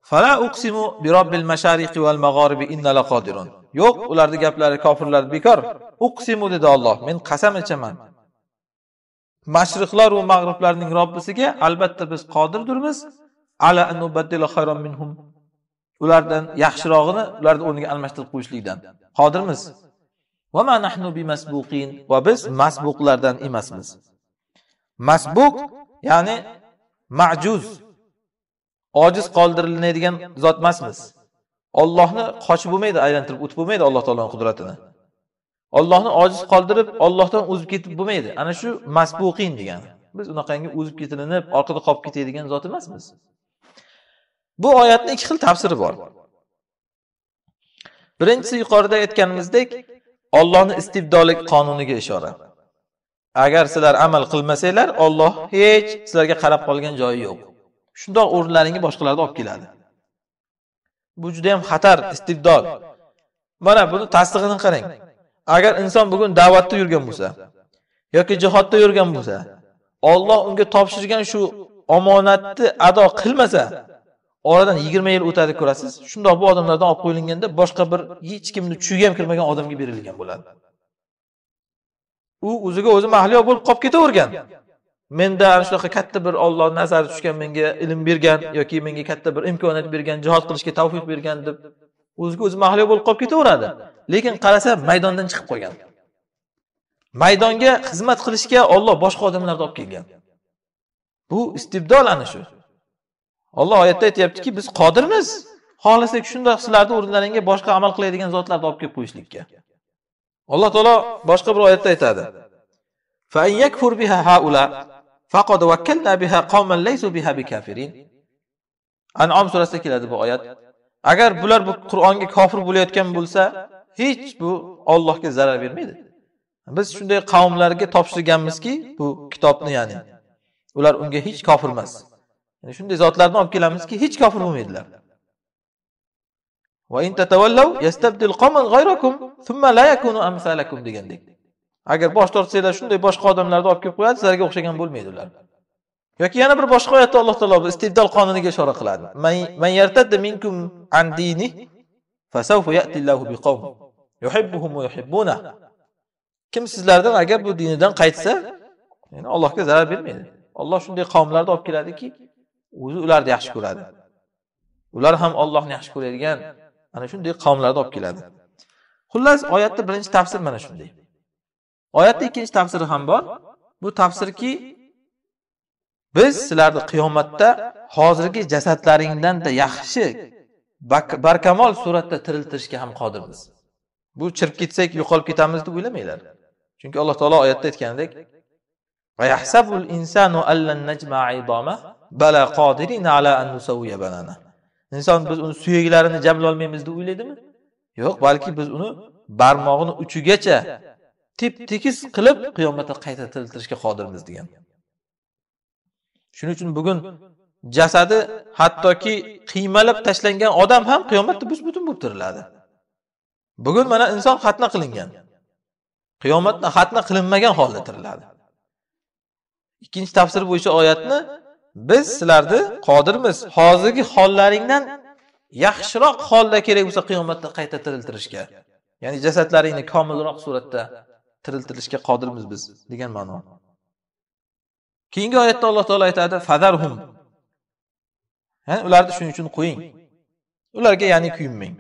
fala uqsimu bi robbil mashariqi wal magharibi inna qodirun. yo'q ularni gaplari kofirlar bekor uqsimu dedi Alloh men qasam ichaman mashriqlar va mag'riblarning robbisiga albatta biz qodirdirmiz ala an minhum ulardan yaxshirog'ini ularni o'rniga almashtirib qo'yishlikdan qodirmiz va nahnu bimasbuqin va biz masbuqlardan emasmiz masbuq ya'ni majuz ojiz qoldiriladigan zot emasmiz ollohni qochib bo'lmaydi aylantirib o'tib bo'lmaydi alloh taoloni qudratini ollohni ojiz qoldirib ollohdan o'zib ketib bo'lmaydi ana shu masbuqin degani biz unaqangi o'zib ketilinib orqada qolib ketadigan zot emasmiz Bu oyatni ikki xil tafsiri bor. Birinchisi yuqorida aytganimizdek, Allohning istibdolik qonuniga ishora. Agar sizlar amal qilmasanglar, Alloh hech sizlarga qarab qolgan joyi yo'q. Shundoq o'rinlaringni boshqalarga olib keladi. Bu juda ham xatar istibdol. Mana buni tasdig'ini qarang. Agar inson bugun da'vatda yurgan bo'lsa yoki jihodda yurgan bo'lsa, Alloh unga topshirgan shu omonatni ado qilmasa, oradan yigirma yil o'tadi ko'rasiz shundoq bu odamlardan olib qo'yilganda boshqa bir hech kimni tushiga ham kirmagan odamga berilgan bo'ladi u o'ziga o'zi mahliyo bo'lib qolib ketavergan menda ana shunaqa katta bir olloh nazari tushgan menga ilm bergan yoki menga katta bir imkoniyat bergan jihod qilishga tavfiq bergan deb o'ziga o'zi mahliyo bo'lib qolib ketaveradi lekin qarasa maydondan chiqib qolgan maydonga xizmat qilishga olloh boshqa odamlarni olib kelgan bu istibdol ana shu Alloh oyatda aytyaptiki, biz qodirmiz. Xohlasak shundoq sizlarni o'rinlaringga boshqa amal qiladigan zotlarni olib kelib qo'yishlikka. Alloh taolo boshqa bir oyatda aytadi. Fa biha haula faqad biha qauman biha bikafirin. An'am surasida keladi bu oyat. Agar bular bu Qur'onga kofir bo'layotgan bo'lsa, hech bu Allohga zarar bermaydi. Biz shunday qavmlarga topshirganmizki, bu kitobni ya'ni. Ular unga hech kofir emas. Yani shunday zotlarni olib kelamizki, hech kofir bo'lmaydilar. yastabdil thumma la yakunu amsalakum degandek. Agar bosh tortsanglar shunday boshqa odamlarni olib kelib qo'yadi, sizlarga o'xshagan bo'lmaydi ular Yoki yana bir boshqa oyatda Alloh taolob istibdol qonuniga ishora qiladi. Man minkum an fasawfa ya'ti biqawm yuhibbuhum yuhibbuna. Kim sizlardan agar bu dinidan qaytsa, yani Allohga zarar bermaydi. Alloh shunday qavmlarni olib keladiki, o'zi ularni yaxshi ko'radi ular ham ollohni yaxshi ko'radigan ana shunday qavmlarni olib keladi xullas oyatni birinchi tafsir mana shunday oyatni ikkinchi tafsiri ham bor bu tafsirki biz sizlarni qiyomatda hozirgi jasadlaringdanda yaxshi barkamol suratda tiriltirishga ham qodirmiz bu chirib ketsak yo'qolib ketamiz deb o'ylamanglar chunki alloh taolo oyatda aytganidek bala qodirin ala an nusawiya banana inson biz uni suyaklarini jamlolmaymiz deb o'ylaydimi yo'q balki biz uni barmog'ini uchigacha tep tekis qilib qiyomatda qayta tiriltirishga qodirmiz degan shuning uchun bugun jasadi hattoki qiymalab tashlangan odam ham qiyomatda butun bo'lib tiriladi bugun mana inson xatna qilingan qiyomatda xatna qilinmagan holda tiriladi ikkinchi tafsir bo'yicha oyatni biz sizlarni qodirmiz hozirgi hollaringdan yaxshiroq holda kerak bo'lsa qiyomatda qayta tiriltirishga ya'ni jasadlaringni komilroq suratda tiriltirishga qodirmiz biz degan ma'no keyingi oyatda alloh taolo aytadi fadarhum ya'ni ularni shuning uchun qo'ying ularga ya'ni kuyinmang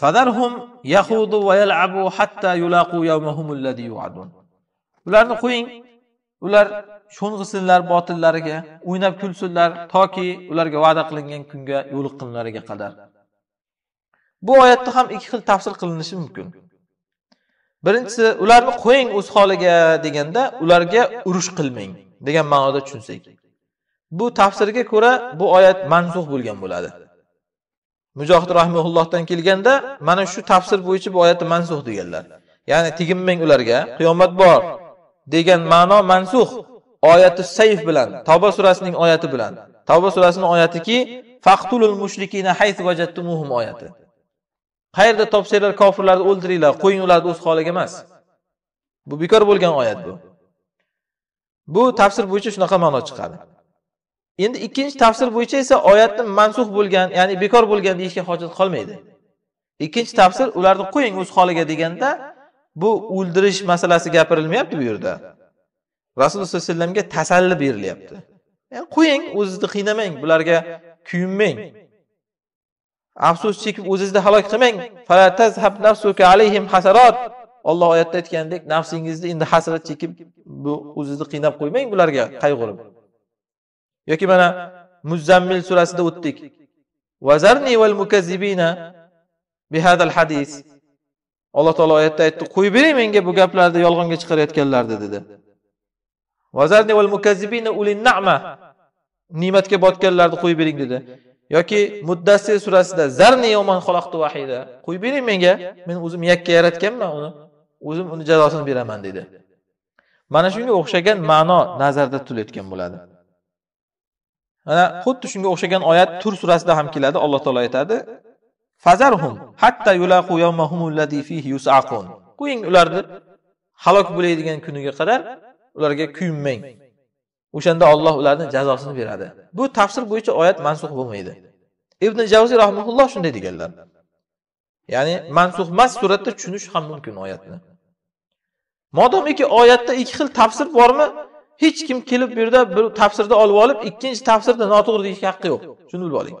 fadarhum yahudu va yalabu hatta yulaqu yawmahum alladhi yu'adun ularni qo'ying ular sho'ng'isinlar botillariga o'ynab kulsinlar toki ularga va'da qilingan kunga yo'liqqunlariga qadar bu oyatda ham ikki xil tafsir qilinishi mumkin birinchisi ularni qo'ying o'z holiga deganda ularga urush qilmang degan ma'noda tushunsak bu tafsirga ko'ra bu oyat manzuh bo'lgan bo'ladi mujohid rahimullohdan kelganda mana shu tafsir bo'yicha bu oyatni mansuh deganlar ya'ni teginmang ularga qiyomat bor degan ma'no mansux oyati sayf bilan tavba surasining oyati bilan tavba surasining oyatiki faqtulul mushrikina hayth vajattumuhum oyati qayerda topsanglar kofirlarni o'ldiringlar qo'ying ularni o'z holiga emas bu bekor bo'lgan oyat bu bu tafsir bo'yicha shunaqa ma'no chiqadi endi ikkinchi tafsir bo'yicha esa oyatni mansux bo'lgan ya'ni bekor bo'lgan deyishga hojat qolmaydi ikkinchi tafsir ularni qo'ying o'z holiga deganda bu o'ldirish masalasi gapirilmayapti bu yerda rasululloh sallallohu alayhi vasallamga tasalli berilyapti yani qo'ying o'zingizni qiynamang bularga kuyinmang afsus chekib o'zingizni halok qilmang olloh oyatda aytgandek nafsingizni endi hasrat chekib bu o'zingizni qiynab qo'ymang bularga qayg'urib yoki mana muzzammil surasida o'tdik vazarni val mukazzibina bihadal hadis alloh taolo oyatda aytdi qo'yib bering menga bu gaplarni yolg'onga chiqarayotganlarni dedi ne'matga botganlarni qo'yib bering dedi yoki muddassir surasida zarni qo'yib bering menga men o'zim yakka yaratganman uni o'zim uni jazosini beraman dedi mana shunga o'xshagan ma'no nazarda tutilayotgan bo'ladi mana xuddi shunga o'xshagan oyat tur surasida ham keladi alloh taolo aytadi yawmahum qo'ying ularni halok bo'ladigan kuniga qadar ularga kuyinmang o'shanda Alloh ularni jazosini beradi bu tafsir bo'yicha oyat mansux bo'lmaydi ibn javziy rahmatulloh shunday deganlar ya'ni mansux emas suratda tushunish ham mumkin oyatni modomiki oyatda ikki xil tafsir bormi hech kim kelib bu yerda bir tafsirni olib olib ikkinchi tafsirda noto'g'ri deyishga haqqi yo'q shuni bilib oling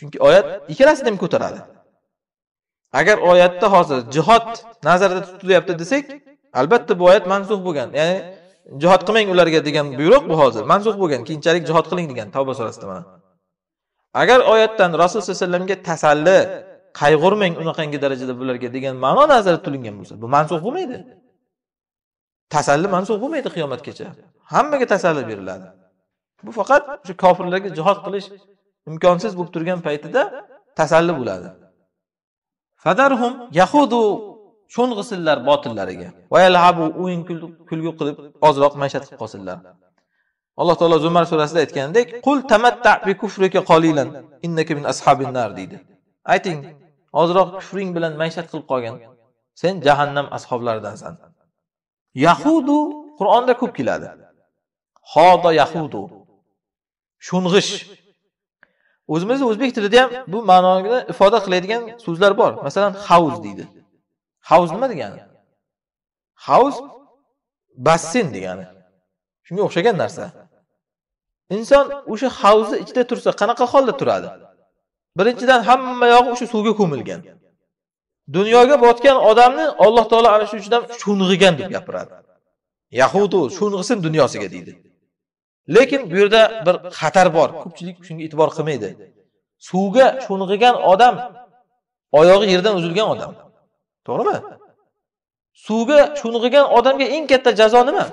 Chunki oyat ikkalasini ham ko'taradi. Agar oyatda hozir jihod nazarda tutilyapti desak, albatta bu oyat mansuh bo'lgan. Ya'ni jihod qilmang ularga degan buyruq bu hozir mansuh bo'lgan. Keyinchalik jihod qiling degan Tavba surasida mana. Agar oyatdan Rasul sollallohu alayhi vasallamga tasalli qayg'urmang unaqangi darajada bularga degan ma'no nazarda tutilgan bo'lsa, bu mansuf bo'lmaydi. Tasalli mansuf bo'lmaydi qiyomatgacha. Hammaga tasalli beriladi. Bu faqat o'sha kofirlarga jihod qilish imkonsiz bo'lib turgan paytida tasalli bo'ladi fadarhum yahudu sho'ng'isinlar botillariga vayalhabu o'yin kulgu qilib ozroq maishat qilib qolsinlar alloh taolo zumar surasida aytganidek qul tamatta bi kufrika qalilan innaka min ashabin nar deydi ayting ozroq kufring bilan maishat qilib qolgin sen jahannam ashoblaridansan yahudu qur'onda ko'p keladi hodo yahudu sho'ng'ish o'zimizni o'zbek tilida ham bu ma'noni ifoda qiladigan so'zlar bor masalan havuz deydi havuz nima degani havuz bassin degani shunga o'xshagan narsa inson o'sha havuzni ichida tursa qanaqa holda turadi birinchidan hamma yog'i o'sha suvga ko'milgan dunyoga botgan odamni alloh taolo ana shu uchun sho'ng'igan deb gapiradi yahudi sho'ng'isin dunyosiga deydi lekin bu yerda bir xatar bor ko'pchilik shunga e'tibor qilmaydi suvga sho'ng'igan odam oyog'i yerdan uzilgan odam to'g'rimi suvga sho'ng'igan odamga eng katta jazo nima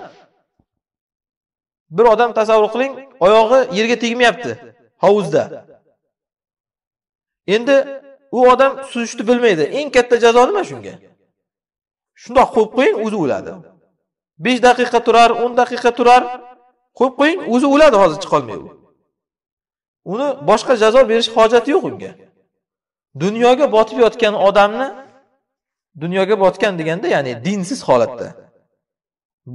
bir odam tasavvur qiling oyog'i yerga tegmayapti hovuzda endi u odam suzishni bilmaydi eng katta jazo nima shunga shundoq qo'yib qo'ying o'zi o'ladi besh daqiqa turar o'n daqiqa turar qo'yib qo'ying o'zi o'ladi hozir chiqolmay u uni boshqa jazo berish hojati yo'q unga dunyoga botib yotgan odamni dunyoga botgan deganda ya'ni dinsiz holatda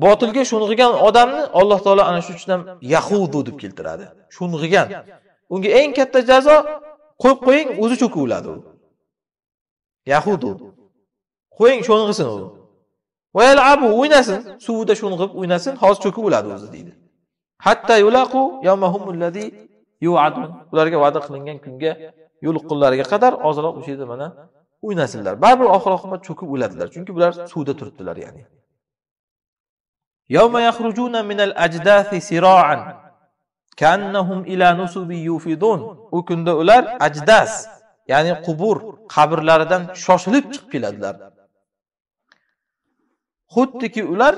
botilga sho'ng'igan odamni alloh taolo ana shu uchun ham yahudu deb keltiradi sho'ng'igan unga eng katta jazo qo'yib qo'ying o'zi cho'kaveradi u yahudu qo'ying sho'ng'isin u o'ynasin suvda sho'ng'ib o'ynasin hozir cho'kaveradi o'zi deydi hatta yulaqu yawmahumullazi yu'adun ularga va'da qilingan kunga yo'l qullariga qadar ozroq o'sha yerda mana o'ynasinlar baribir oxir oqibat cho'kib o'ladilar chunki bular suvda turibdilar ya'ni يوم يخرجون من الأجداث سراعا كأنهم إلى نسب يوفضون u kunda ular ajdas ya'ni qubur qabrlaridan shoshilib chiqib keladilar xuddiki ular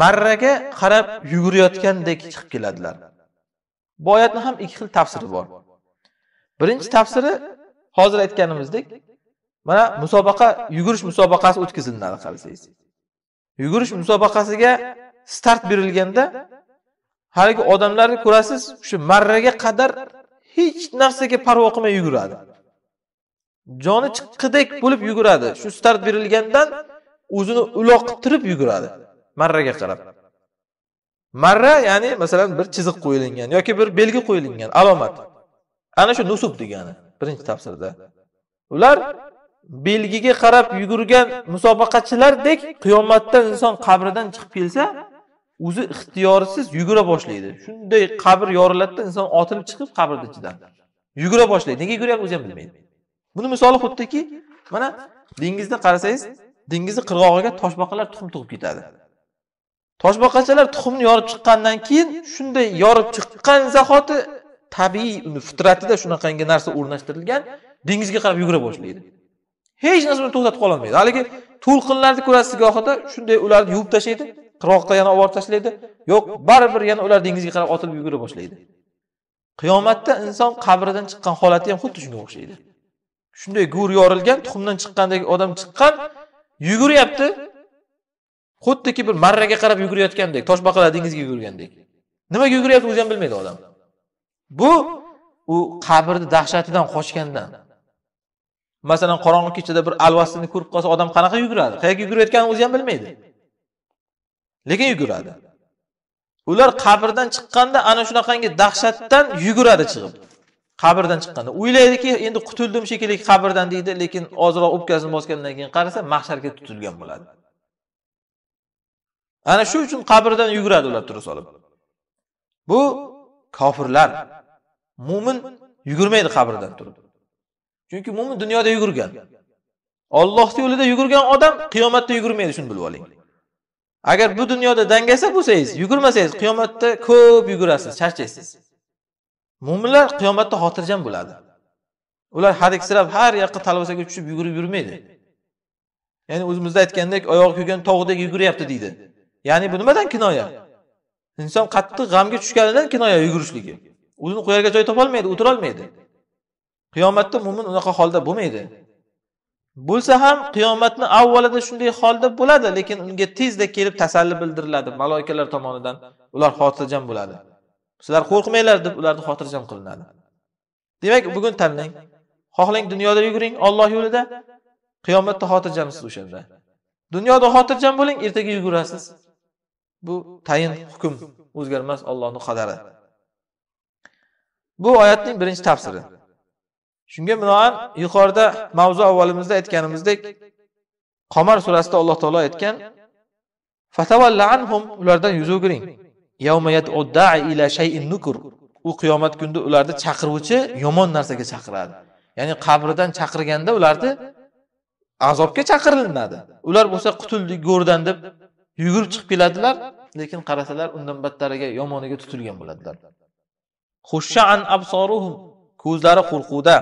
marraga qarab yugurayotgandek chiqib keladilar bu oyatni ham ikki xil tafsiri bor birinchi tafsiri hozir aytganimizdek mana musobaqa yugurish musobaqasi o'tkazilinadi qarasangiz yugurish musobaqasiga start berilganda haligi odamlarni ko'rasiz shu marraga qadar hech narsaga parvo qilmay yuguradi joni chiqqidek bo'lib yuguradi shu start berilgandan o'zini uloqtirib yuguradi marraga qarab marra ya'ni masalan bir chiziq qo'yilgan yoki bir belgi qo'yilgan alomat ana shu nusub degani birinchi tafsirda ular belgiga qarab yugurgan musobaqachilardek qiyomatda inson qabridan chiqib kelsa o'zi ixtiyorsiz yugura boshlaydi shunday qabr yoriladida inson otilib chiqib qabrni ichidan yugura boshlaydi nega yuguryapti o'zi ham bilmaydi buni misoli xuddiki mana dengizda qarasangiz dengizni qirg'og'iga toshbaqalar tuxum tug'ib ketadi toshbaqachalar tuxumni yorib chiqqandan keyin shunday yorib chiqqan zahoti tabiiy uni fitratida shunaqangi narsa o'rnashtirilgan dengizga qarab yugura boshlaydi hech narsa uni to'xtatib qololmaydi haligi to'lqinlarni ko'rasiz gohida shunday ularni yuvib tashlaydi qirg'oqqa yana olib tashlaydi yo'q baribir yana ular dengizga qarab otilib yugura boshlaydi qiyomatda inson qabridan chiqqan holati ham xuddi shunga o'xshaydi shunday go'r yorilgan tuxumdan chiqqandagi odam chiqqan yuguryapti xuddiki bir marraga qarab yugurayotgandek toshbaqalar dengizga yugurgandek nimaga yuguryapti o'zi ham bilmaydi odam bu u qabrni dahshatidan qochgandan masalan qorong'i kechada bir alvastini ko'rib qolsa odam qanaqa yuguradi qayerga yugurayotganini o'zi ham bilmaydi lekin yuguradi ular qabrdan chiqqanda ana shunaqangi dahshatdan yuguradi chiqib qabrdan chiqqanda o'ylaydiki endi qutuldim shekilli qabrdan deydi lekin ozroq o'pkasini bosgandan keyin qarasa mahsharga tutilgan bo'ladi ana shu uchun qabrdan yuguradi ular tura solib bu kofirlar mo'min yugurmaydi qabrdan turib chunki mo'min dunyoda yugurgan ollohni yo'lida yugurgan odam qiyomatda yugurmaydi shuni bilib oling agar bu dunyoda dangasa bo'lsangiz yugurmasangiz qiyomatda ko'p yugurasiz charchaysiz mo'minlar qiyomatda xotirjam bo'ladi ular hadiksirab har yoqqa talvasaga tushib yugurib yurmaydi ya'ni o'zimizda aytgandek oyog'i kuygan tog'dek yuguryapti deydi ya'ni bu nimadan kinoya inson qattiq g'amga tushganidan kinoya yugurishligi o'zini qo'yarga joy topolmaydi o'tirolmaydi qiyomatda mo'min unaqa holda bo'lmaydi bo'lsa ham qiyomatni avvalida shunday holda bo'ladi lekin unga tezda kelib tasalli bildiriladi maloikalar tomonidan ular xotirjam bo'ladi sizlar qo'rqmanglar deb ularni xotirjam qilinadi demak bugun tanlang xohlang dunyoda yuguring olloh yo'lida qiyomatda xotirjamsiz o'shanda dunyoda xotirjam bo'ling ertaga yugurasiz bu tayin hukm o'zgarmas Allohning qadari bu oyatning birinchi tafsiri shunga binoan yuqorida mavzu avvalimizda aytganimizdek qomar surasida alloh taolo aytgan anhum ulardan yuz o'giring ila shayin u qiyomat kunida ularni chaqiruvchi yomon narsaga chaqiradi ya'ni qabridan chaqirganda ularni azobga chaqirilinadi ular bo'lsa qutuldik go'rdan deb yugurib chiqib keladilar lekin qarasalar undan battariga yomoniga tutilgan bo'ladilar xushshaan absoruhum ko'zlari qo'rquvda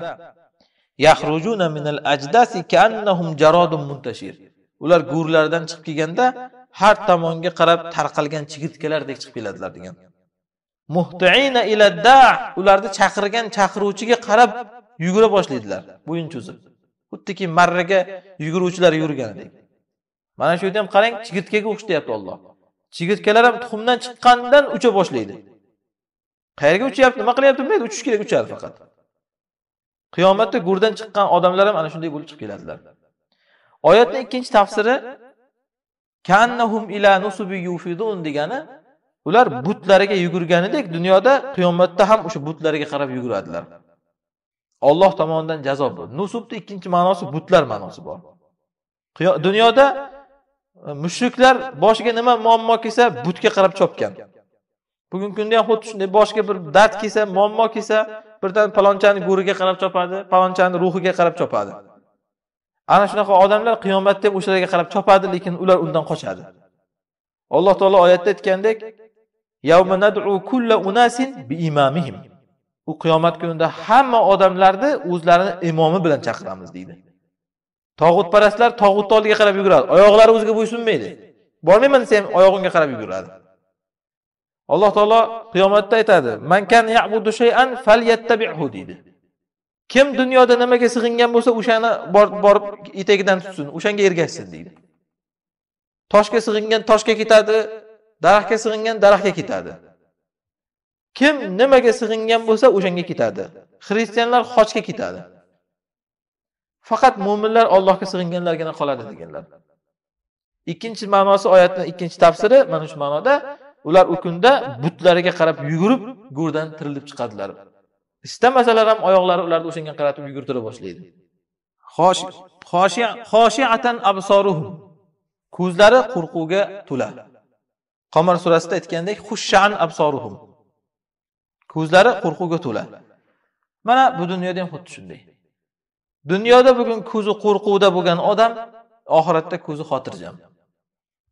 yahrujuna minal ajdasi kaannahum jarodun muntashir ular go'rlaridan chiqib kelganda har tomonga qarab tarqalgan chigirtkalardek chiqib keladilar degan muhtiina ila da ularni chaqirgan chaqiruvchiga qarab yugura boshlaydilar bo'yin cho'zib xuddiki marraga yuguruvchilar yurganidek mana shu yerda ham qarang chigirtkaga o'xshatyapti Alloh chigirtkalar ham tuxumdan chiqqandan ucha boshlaydi qayerga uchyapti nima qilyapti bilmaydi uchish kerak uchadi faqat qiyomatda go'rdan chiqqan odamlar ham ana shunday bo'lib chiqib keladilar oyatni ikkinchi tafsiri kannahum ila nusubi yufidun degani ular butlariga yugurganidek dunyoda qiyomatda ham o'sha butlariga qarab yuguradilar olloh tomonidan jazo bu nusubni ikkinchi ma'nosi butlar ma'nosi bor dunyoda Э, mushriklar boshiga nima muammo kelsa butga qarab chopgan bugungi kunda ham xuddi shunday boshiga bir dard kelsa muammo kelsa birdan palonchani go'riga qarab chopadi palonchani ruhiga qarab chopadi ana shunaqa odamlar qiyomatda ham o'shalarga qarab chopadi lekin ular undan qochadi alloh taolo oyatda aytgandek u qiyomat kunida hamma odamlarni o'zlarini imomi bilan chaqiramiz deydi tog'utparastlar tog'utni oldiga qarab yuguradi oyoqlari o'ziga bo'ysunmaydi bormayman desa ham oyog'ingga qarab yuguradi alloh taolo qiyomatda aytadi yabudu shay'an falyattabihu deydi kim dunyoda nimaga sig'ingan bo'lsa o'shani borib borib etagidan tutsin o'shanga ergashsin deydi toshga sig'ingan toshga ketadi daraxtga sig'ingan daraxtga ketadi kim nimaga sig'ingan bo'lsa o'shanga ketadi xristianlar xochga ketadi faqat mo'minlar ollohga sig'inganlargina qoladi deganlar ikkinchi ma'nosi oyatni ikkinchi tafsiri mana shu ma'noda ular u kunda butlariga qarab yugurib go'rdan tirilib chiqadilar istamasalar ham oyoqlari ularni o'shanga qaratib yugurtira boshlaydi ko'zlari qo'rquvga to'la qomar surasida aytgandek xushshan absoruhum ko'zlari qo'rquvga to'la mana bu dunyoda ham xuddi shunday dunyoda bugun ko'zi qo'rquvda bo'lgan odam oxiratda ko'zi xotirjam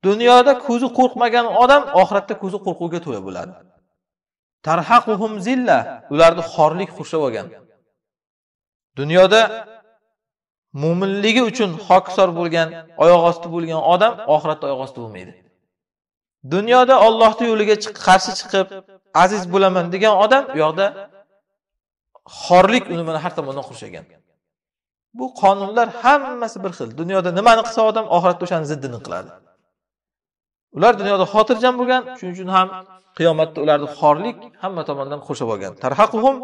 dunyoda ko'zi qo'rqmagan odam oxiratda ko'zi qo'rquvga to'la bo'ladi tarhaquhum zilla ularni xorlik qurshab olgan dunyoda mo'minligi uchun hokisor bo'lgan oyoq osti bo'lgan odam oxiratda oyoq osti bo'lmaydi dunyoda ollohni yo'liga qarshi chiqib aziz bo'laman degan odam u yoqda xorlik uni mana har tomondan qurshagan bu qonunlar hammasi bir xil dunyoda nimani qilsa odam oxiratda o'shani ziddini qiladi ular dunyoda xotirjam bo'lgan shuning uchun ham qiyomatda ularni xorlik hamma tomondan qurshab olgan tarhaquhum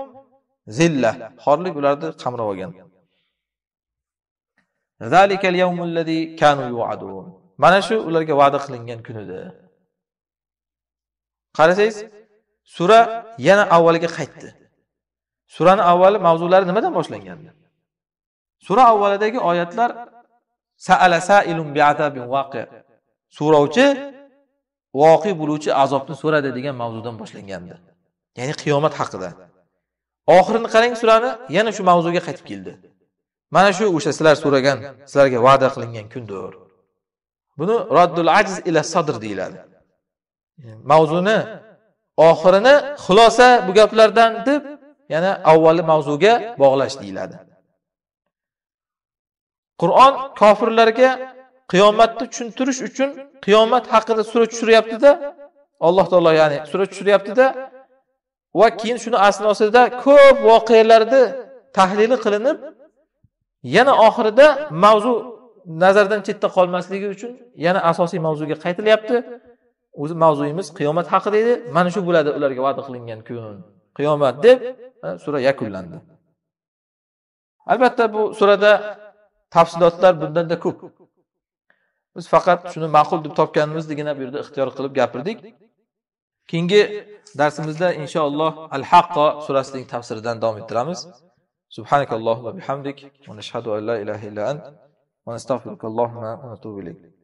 zilla xorlik ularni qamrab olgan mana shu ularga va'da qilingan kun edi qarasangiz sura yana avvaliga qaytdi surani avvali mavzulari nimadan boshlangandi sura avvalidagi oyatlar bi'azabin so'rovchi voqe bo'luvchi azobni so'radi degan mavzudan boshlangandi ya'ni qiyomat haqida oxirini qarang surani yana shu mavzuga qaytib keldi mana shu o'sha sizlar so'ragan sizlarga va'da qilingan kundir buni roddul ajz ila sadr deyiladi mavzuni oxirini xulosa bu gaplardan deb yana avvalgi mavzuga bog'lash deyiladi Qur'on kofirlarga qiyomatni tushuntirish uchun qiyomat haqida sura tushiryapti-da, Alloh taolo ya'ni sura tushiryapti-da va keyin shuni asnosida ko'p voqealarni tahlili qilinib, yana oxirida mavzu nazardan chetda qolmasligi uchun yana asosiy mavzuga qaytilyapti. O'zi mavzuyimiz qiyomat haqida edi. Mana shu bo'ladi ularga va'da qilingan kun. Qiyomat deb sura yakunlandi. Albatta bu surada tafsilotlar bundanda ko'p biz faqat shuni ma'qul deb topganimizdagina bu yerda ixtiyor qilib gapirdik keyingi darsimizda inshaalloh al haqqo surasining tafsiridan davom ettiramiz va اللهم وبحمدك ونشهد أن لا إله إلا أنت ونستغفرك va ونتوب ilayk